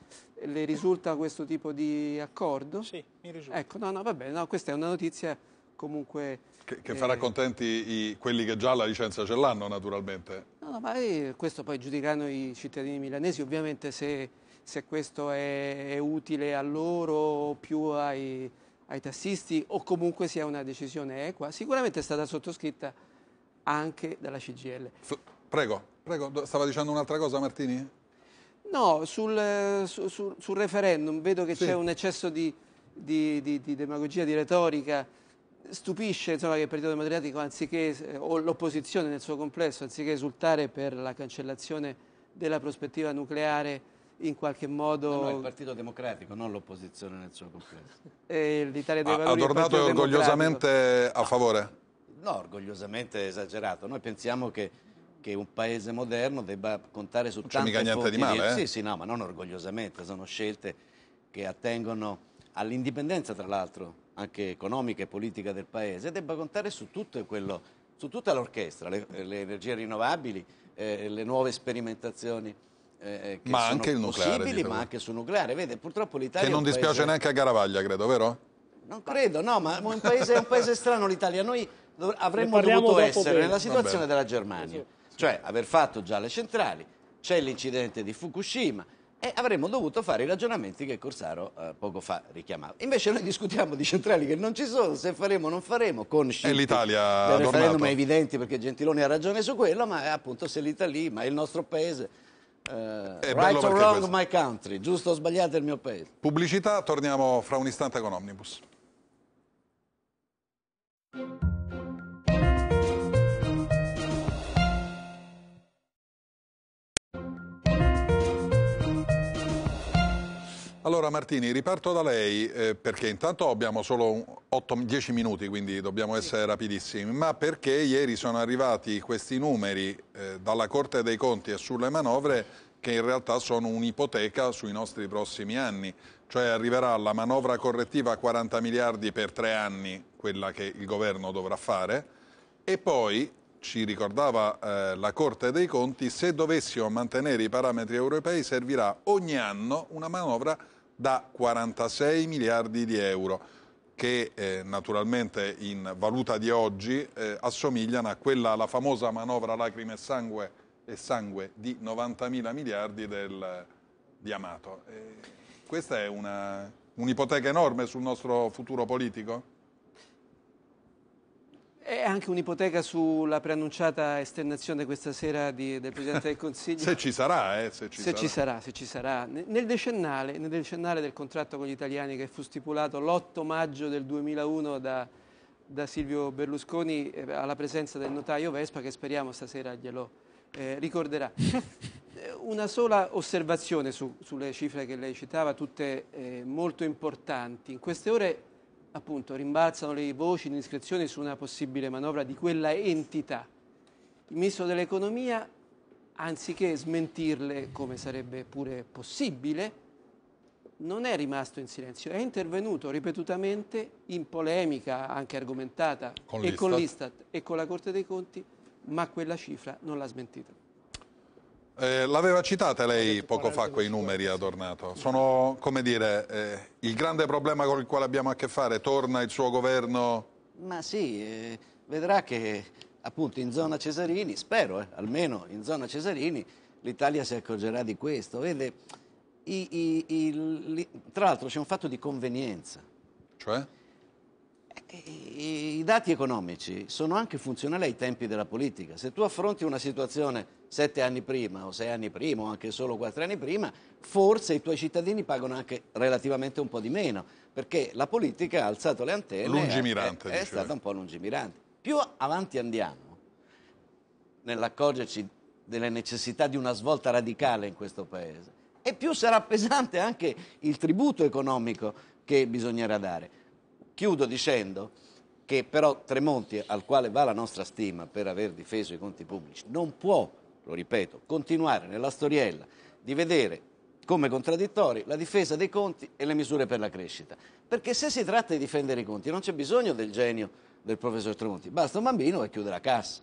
le risulta questo tipo di accordo? Sì, mi risulta. Ecco, no, no, va bene, no, questa è una notizia comunque... Che, che eh, farà eh, contenti i, quelli che già la licenza ce l'hanno naturalmente. No, no, ma eh, questo poi giudicheranno i cittadini milanesi, ovviamente se, se questo è, è, utile a loro più ai, ai tassisti o comunque sia una decisione equa. Sicuramente è stata sottoscritta anche dalla CGL. Prego, prego, stava dicendo un'altra cosa Martini? No, sul, sul, sul referendum vedo che sì. c'è un eccesso di, di, di, di, demagogia, di retorica. Stupisce insomma, che il Partito Democratico, anziché, eh, o l'opposizione nel suo complesso, anziché esultare per la cancellazione della prospettiva nucleare, in qualche modo... No, no, il Partito Democratico, non l'opposizione nel suo complesso. E eh, L'Italia dei Valori... Adornato è orgogliosamente a favore no, orgogliosamente esagerato. Noi pensiamo che, che un paese moderno debba contare su non tante mica niente di male, di... Eh? Sì, sì, no, ma non orgogliosamente, sono scelte che attengono all'indipendenza, tra l'altro, anche economica e politica del paese, debba contare su tutto quello, su tutta l'orchestra, le, le energie rinnovabili, eh, le nuove sperimentazioni. Eh, eh che ma sono anche il nucleare, diciamo. ma anche sul nucleare. Vede, purtroppo l'Italia. Che non dispiace paese... neanche a Garavaglia, credo, vero? Non credo, no, ma un paese, è un paese strano l'Italia. Noi avremmo dovuto essere bene. nella situazione della Germania, sì. cioè aver fatto già le centrali, c'è l'incidente di Fukushima e avremmo dovuto fare i ragionamenti che Corsaro eh, poco fa richiamava. Invece noi discutiamo di centrali che non ci sono, se faremo o non faremo, con scelte l'Italia del referendum è evidente perché Gentiloni ha ragione su quello, ma è appunto se l'Italia, ma è il nostro paese... Uh, right or wrong my country, giusto o sbagliato il mio paese. Pubblicità, torniamo fra un istante con Omnibus. Allora Martini, riparto da lei eh, perché intanto abbiamo solo 8-10 minuti, quindi dobbiamo essere sì. rapidissimi, ma perché ieri sono arrivati questi numeri eh, dalla Corte dei Conti e sulle manovre che in realtà sono un'ipoteca sui nostri prossimi anni, cioè arriverà la manovra correttiva a 40 miliardi per tre anni, quella che il governo dovrà fare, e poi ci ricordava eh, la Corte dei Conti, se dovessimo mantenere i parametri europei servirà ogni anno una manovra da 46 miliardi di euro che eh, naturalmente in valuta di oggi eh, assomigliano a quella, alla famosa manovra lacrime e sangue, e sangue di 90 mila miliardi del, di Amato. E eh, questa è un'ipoteca enorme sul nostro futuro politico? È anche un'ipoteca sulla preannunciata esternazione questa sera di, del Presidente del Consiglio. se ci sarà, eh, se, ci, se sarà. ci sarà. Se ci sarà, Nel decennale, nel decennale del contratto con gli italiani che fu stipulato l'8 maggio del 2001 da, da Silvio Berlusconi eh, alla presenza del notaio Vespa che speriamo stasera glielo eh, ricorderà. [LAUGHS] Una sola osservazione su, sulle cifre che lei citava, tutte eh, molto importanti. In queste ore appunto rimbalzano le voci di iscrizione su una possibile manovra di quella entità. Il ministro dell'economia, anziché smentirle come sarebbe pure possibile, non è rimasto in silenzio, è intervenuto ripetutamente in polemica anche argomentata con e con l'Istat e con la Corte dei Conti, ma quella cifra non l'ha smentita. Eh, l'aveva citata lei poco fa quei numeri, Adornato. Sono, come dire, eh, il grande problema con il quale abbiamo a che fare. Torna il suo governo? Ma sì, eh, vedrà che appunto in zona Cesarini, spero eh, almeno in zona Cesarini, l'Italia si accorgerà di questo. Vede, i, i, i, li, tra l'altro c'è un fatto di convenienza. Cioè? I dati economici sono anche funzionali ai tempi della politica. Se tu affronti una situazione sette anni prima o sei anni prima o anche solo quattro anni prima, forse i tuoi cittadini pagano anche relativamente un po' di meno, perché la politica ha alzato le antenne. Lungimirante. È, è, è stata un po' lungimirante. Più avanti andiamo, nell'accorgerci delle necessità di una svolta radicale in questo Paese, e più sarà pesante anche il tributo economico che bisognerà dare. Chiudo dicendo che però Tremonti, al quale va la nostra stima per aver difeso i conti pubblici, non può, lo ripeto, continuare nella storiella di vedere come contraddittori la difesa dei conti e le misure per la crescita. Perché se si tratta di difendere i conti non c'è bisogno del genio del professor Tremonti, basta un bambino e chiude la cassa.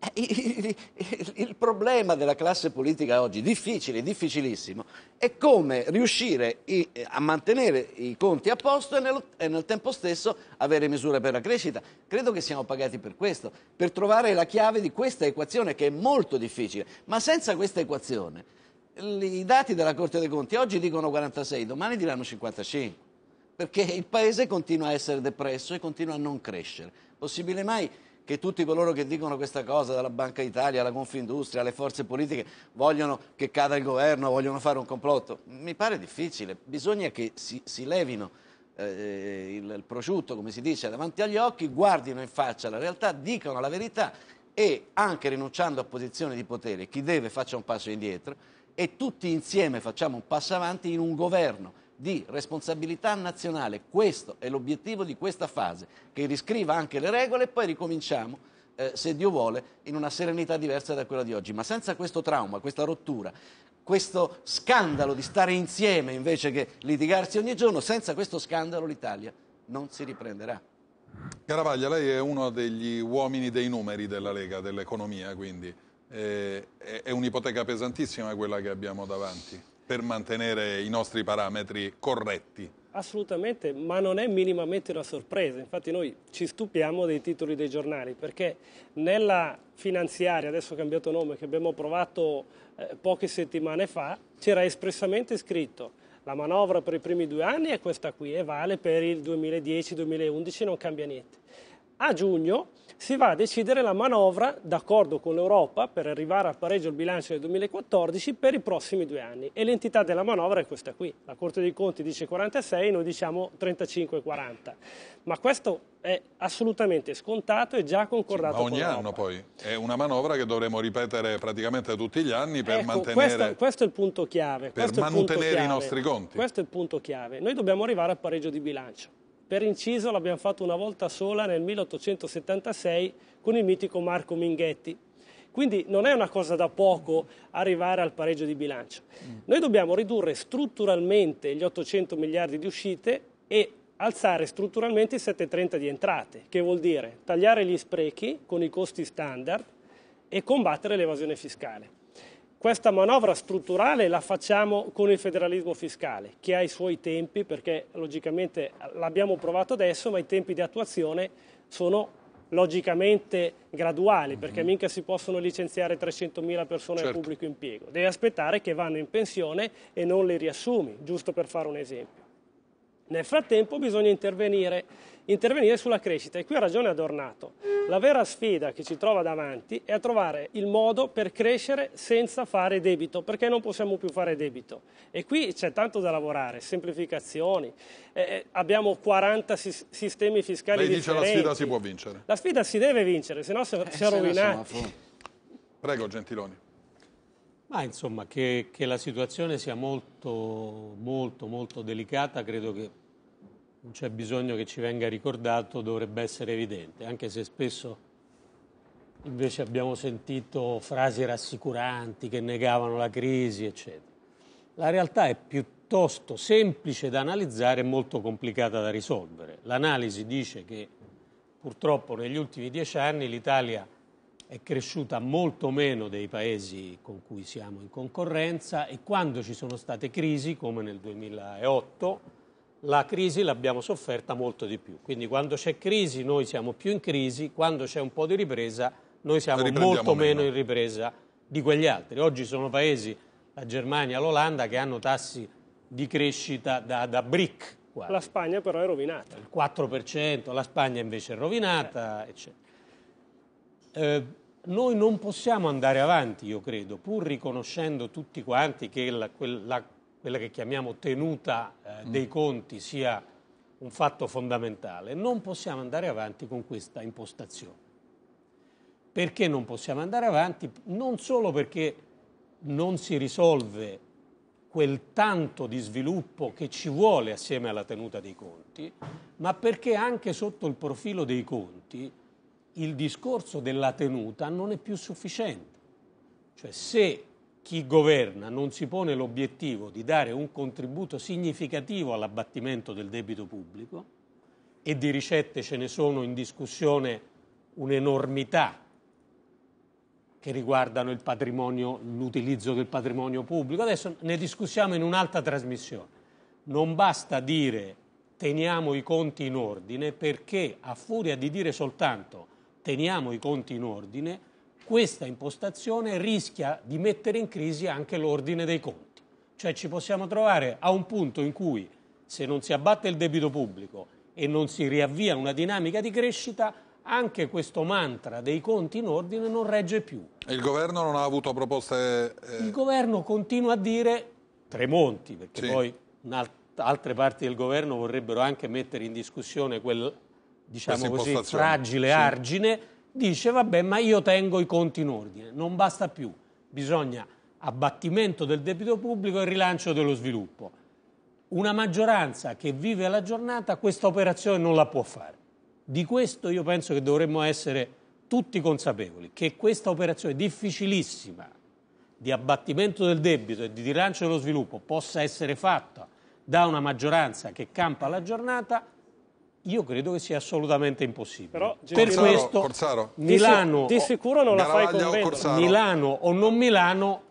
Eh, il, il, il, problema della classe politica oggi, difficile, difficilissimo, è come riuscire i, a mantenere i conti a posto e, nel, e nel tempo stesso avere misure per la crescita. Credo che siamo pagati per questo, per trovare la chiave di questa equazione che è molto difficile, ma senza questa equazione i dati della Corte dei Conti oggi dicono 46, domani diranno 55, perché il Paese continua a essere depresso e continua a non crescere. Possibile mai che tutti coloro che dicono questa cosa, dalla Banca Italia alla Confindustria, alle forze politiche, vogliono che cada il governo, vogliono fare un complotto. Mi pare difficile, bisogna che si, si levino eh, il, il prosciutto, come si dice, davanti agli occhi, guardino in faccia la realtà, dicano la verità e anche rinunciando a posizioni di potere, chi deve faccia un passo indietro e tutti insieme facciamo un passo avanti in un governo di responsabilità nazionale. Questo è l'obiettivo di questa fase, che riscriva anche le regole e poi ricominciamo, eh, se Dio vuole, in una serenità diversa da quella di oggi. Ma senza questo trauma, questa rottura, questo scandalo di stare insieme invece che litigarsi ogni giorno, senza questo scandalo l'Italia non si riprenderà. Caravaglia, lei è uno degli uomini dei numeri della Lega, dell'economia, quindi eh, è un'ipoteca pesantissima quella che abbiamo davanti per mantenere i nostri parametri corretti. Assolutamente, ma non è minimamente una sorpresa, infatti noi ci stupiamo dei titoli dei giornali perché nella finanziaria, adesso ho cambiato nome, che abbiamo approvato eh, poche settimane fa, c'era espressamente scritto la manovra per i primi due anni è questa qui e vale per il 2010-2011, non cambia niente. A giugno si va a decidere la manovra d'accordo con l'Europa per arrivare al pareggio del bilancio del 2014 per i prossimi due anni e l'entità della manovra è questa qui. La Corte dei Conti dice 46, noi diciamo 35-40, ma questo è assolutamente scontato e già concordato sì, ma ogni anno poi è una manovra che dovremo ripetere praticamente tutti gli anni per ecco, mantenere questo, questo, è il punto chiave per mantenere i nostri conti questo è il punto chiave noi dobbiamo arrivare al pareggio di bilancio per inciso l'abbiamo fatto una volta sola nel 1876 con il mitico Marco Minghetti. Quindi non è una cosa da poco arrivare al pareggio di bilancio. Mm. Noi dobbiamo ridurre strutturalmente gli 800 miliardi di uscite e alzare strutturalmente i 730 di entrate, che vuol dire tagliare gli sprechi con i costi standard e combattere l'evasione fiscale. Questa manovra strutturale la facciamo con il federalismo fiscale, che ha i suoi tempi, perché logicamente l'abbiamo provato adesso, ma i tempi di attuazione sono logicamente graduali, mhm. perché mica si possono licenziare 300.000 persone certo. al pubblico impiego. Devi aspettare che vanno in pensione e non le riassumi, giusto per fare un esempio. Nel frattempo bisogna intervenire intervenire sulla crescita e qui ha ragione Adornato. La vera sfida che ci trova davanti è a trovare il modo per crescere senza fare debito, perché non possiamo più fare debito. E qui c'è tanto da lavorare, semplificazioni, eh, eh abbiamo 40 sis sistemi fiscali Lei differenti. Lei dice la sfida si può vincere. La sfida si deve vincere, se no si è eh, rovinati. Prego Gentiloni. Ma insomma, che, che la situazione sia molto, molto, molto delicata credo che non c'è bisogno che ci venga ricordato, dovrebbe essere evidente, anche se spesso invece abbiamo sentito frasi rassicuranti che negavano la crisi, eccetera. La realtà è piuttosto semplice da analizzare e molto complicata da risolvere. L'analisi dice che purtroppo negli ultimi dieci anni l'Italia è cresciuta molto meno dei paesi con cui siamo in concorrenza e quando ci sono state crisi, come nel 2008, la crisi l'abbiamo sofferta molto di più. Quindi quando c'è crisi noi siamo più in crisi, quando c'è un po' di ripresa noi siamo molto meno. meno in ripresa di quegli altri. Oggi sono paesi, la Germania, l'Olanda, che hanno tassi di crescita da, da brick. Quasi. La Spagna però è rovinata. Il 4%, la Spagna invece è rovinata, eh. eccetera. Eh, noi non possiamo andare avanti, io credo, pur riconoscendo tutti quanti che la, quel, la quella che chiamiamo tenuta eh, dei mm. conti, sia un fatto fondamentale. Non possiamo andare avanti con questa impostazione. Perché non possiamo andare avanti? Non solo perché non si risolve quel tanto di sviluppo che ci vuole assieme alla tenuta dei conti, ma perché anche sotto il profilo dei conti il discorso della tenuta non è più sufficiente. Cioè se chi governa non si pone l'obiettivo di dare un contributo significativo all'abbattimento del debito pubblico, e di ricette ce ne sono in discussione un'enormità che riguardano l'utilizzo del patrimonio pubblico, adesso ne discussiamo in un'altra trasmissione. Non basta dire teniamo i conti in ordine perché a furia di dire soltanto teniamo i conti in ordine questa impostazione rischia di mettere in crisi anche l'ordine dei conti. Cioè ci possiamo trovare a un punto in cui se non si abbatte il debito pubblico e non si riavvia una dinamica di crescita, anche questo mantra dei conti in ordine non regge più. il governo non ha avuto proposte... Eh... Il governo continua a dire Tremonti, perché sì. poi altre parti del governo vorrebbero anche mettere in discussione quel, diciamo così, fragile sì. argine dice vabbè ma io tengo i conti in ordine, non basta più, bisogna abbattimento del debito pubblico e rilancio dello sviluppo. Una maggioranza che vive la giornata questa operazione non la può fare. Di questo io penso che dovremmo essere tutti consapevoli, che questa operazione difficilissima di abbattimento del debito e di rilancio dello sviluppo possa essere fatta da una maggioranza che campa la giornata io credo che sia assolutamente impossibile. Però, per questo Corsaro. Milano, di, sicuro non la fai con Vendola. Milano o non Milano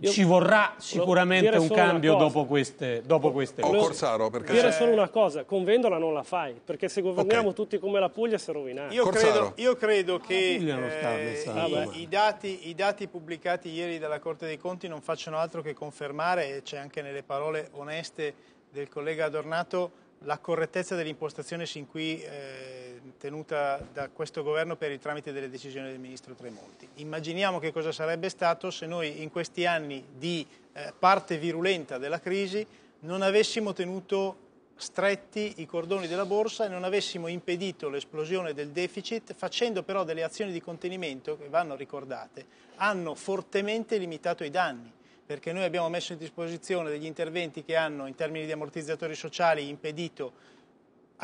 io ci vorrà sicuramente un cambio dopo queste, dopo queste oh, Corsaro, perché dire solo una cosa, con Vendola non la fai, perché se governiamo okay. tutti come la Puglia si rovina. Io, io credo, che eh, i, i, dati, i, dati, pubblicati ieri dalla Corte dei Conti non facciano altro che confermare, e c'è anche nelle parole oneste del collega Adornato, la correttezza dell'impostazione sin qui eh, tenuta da questo governo per il tramite delle decisioni del ministro Tremonti. Immaginiamo che cosa sarebbe stato se noi in questi anni di eh, parte virulenta della crisi non avessimo tenuto stretti i cordoni della borsa e non avessimo impedito l'esplosione del deficit facendo però delle azioni di contenimento che vanno ricordate hanno fortemente limitato i danni perché noi abbiamo messo a disposizione degli interventi che hanno in termini di ammortizzatori sociali impedito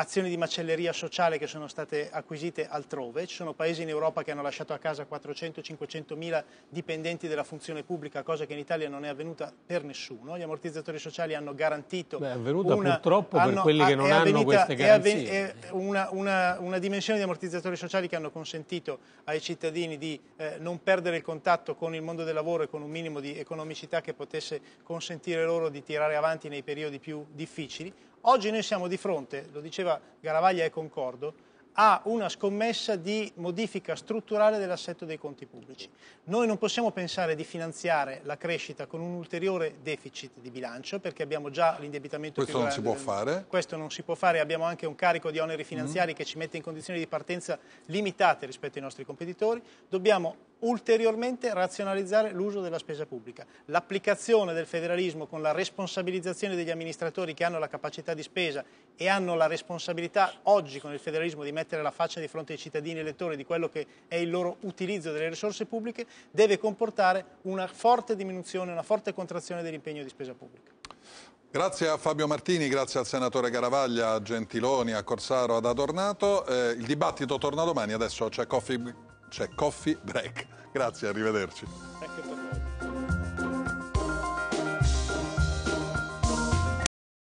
azioni di macelleria sociale che sono state acquisite altrove, ci sono paesi in Europa che hanno lasciato a casa 400-500 mila dipendenti della funzione pubblica, cosa che in Italia non è avvenuta per nessuno, gli ammortizzatori sociali hanno garantito... Beh, è avvenuta una, purtroppo hanno, per quelli che non hanno queste garanzie. Una, una, una, dimensione di ammortizzatori sociali che hanno consentito ai cittadini di eh, non perdere il contatto con il mondo del lavoro e con un minimo di economicità che potesse consentire loro di tirare avanti nei periodi più difficili, Oggi noi siamo di fronte, lo diceva Garavaglia e Concordo, a una scommessa di modifica strutturale dell'assetto dei conti pubblici. Noi non possiamo pensare di finanziare la crescita con un ulteriore deficit di bilancio perché abbiamo già l'indebitamento Questo non si può fare. Questo non si può fare, abbiamo anche un carico di oneri finanziari mm. che ci mette in condizioni di partenza limitate rispetto ai nostri competitori. Dobbiamo ulteriormente razionalizzare l'uso della spesa pubblica. L'applicazione del federalismo con la responsabilizzazione degli amministratori che hanno la capacità di spesa e hanno la responsabilità oggi con il federalismo di mettere la faccia di fronte ai cittadini elettori di quello che è il loro utilizzo delle risorse pubbliche deve comportare una forte diminuzione, una forte contrazione dell'impegno di spesa pubblica. Grazie a Fabio Martini, grazie al senatore Garavaglia, a Gentiloni, a Corsaro, ad Adornato. Eh, il dibattito torna domani, adesso c'è Coffee c'è Coffee Break. Grazie, arrivederci. Ecco.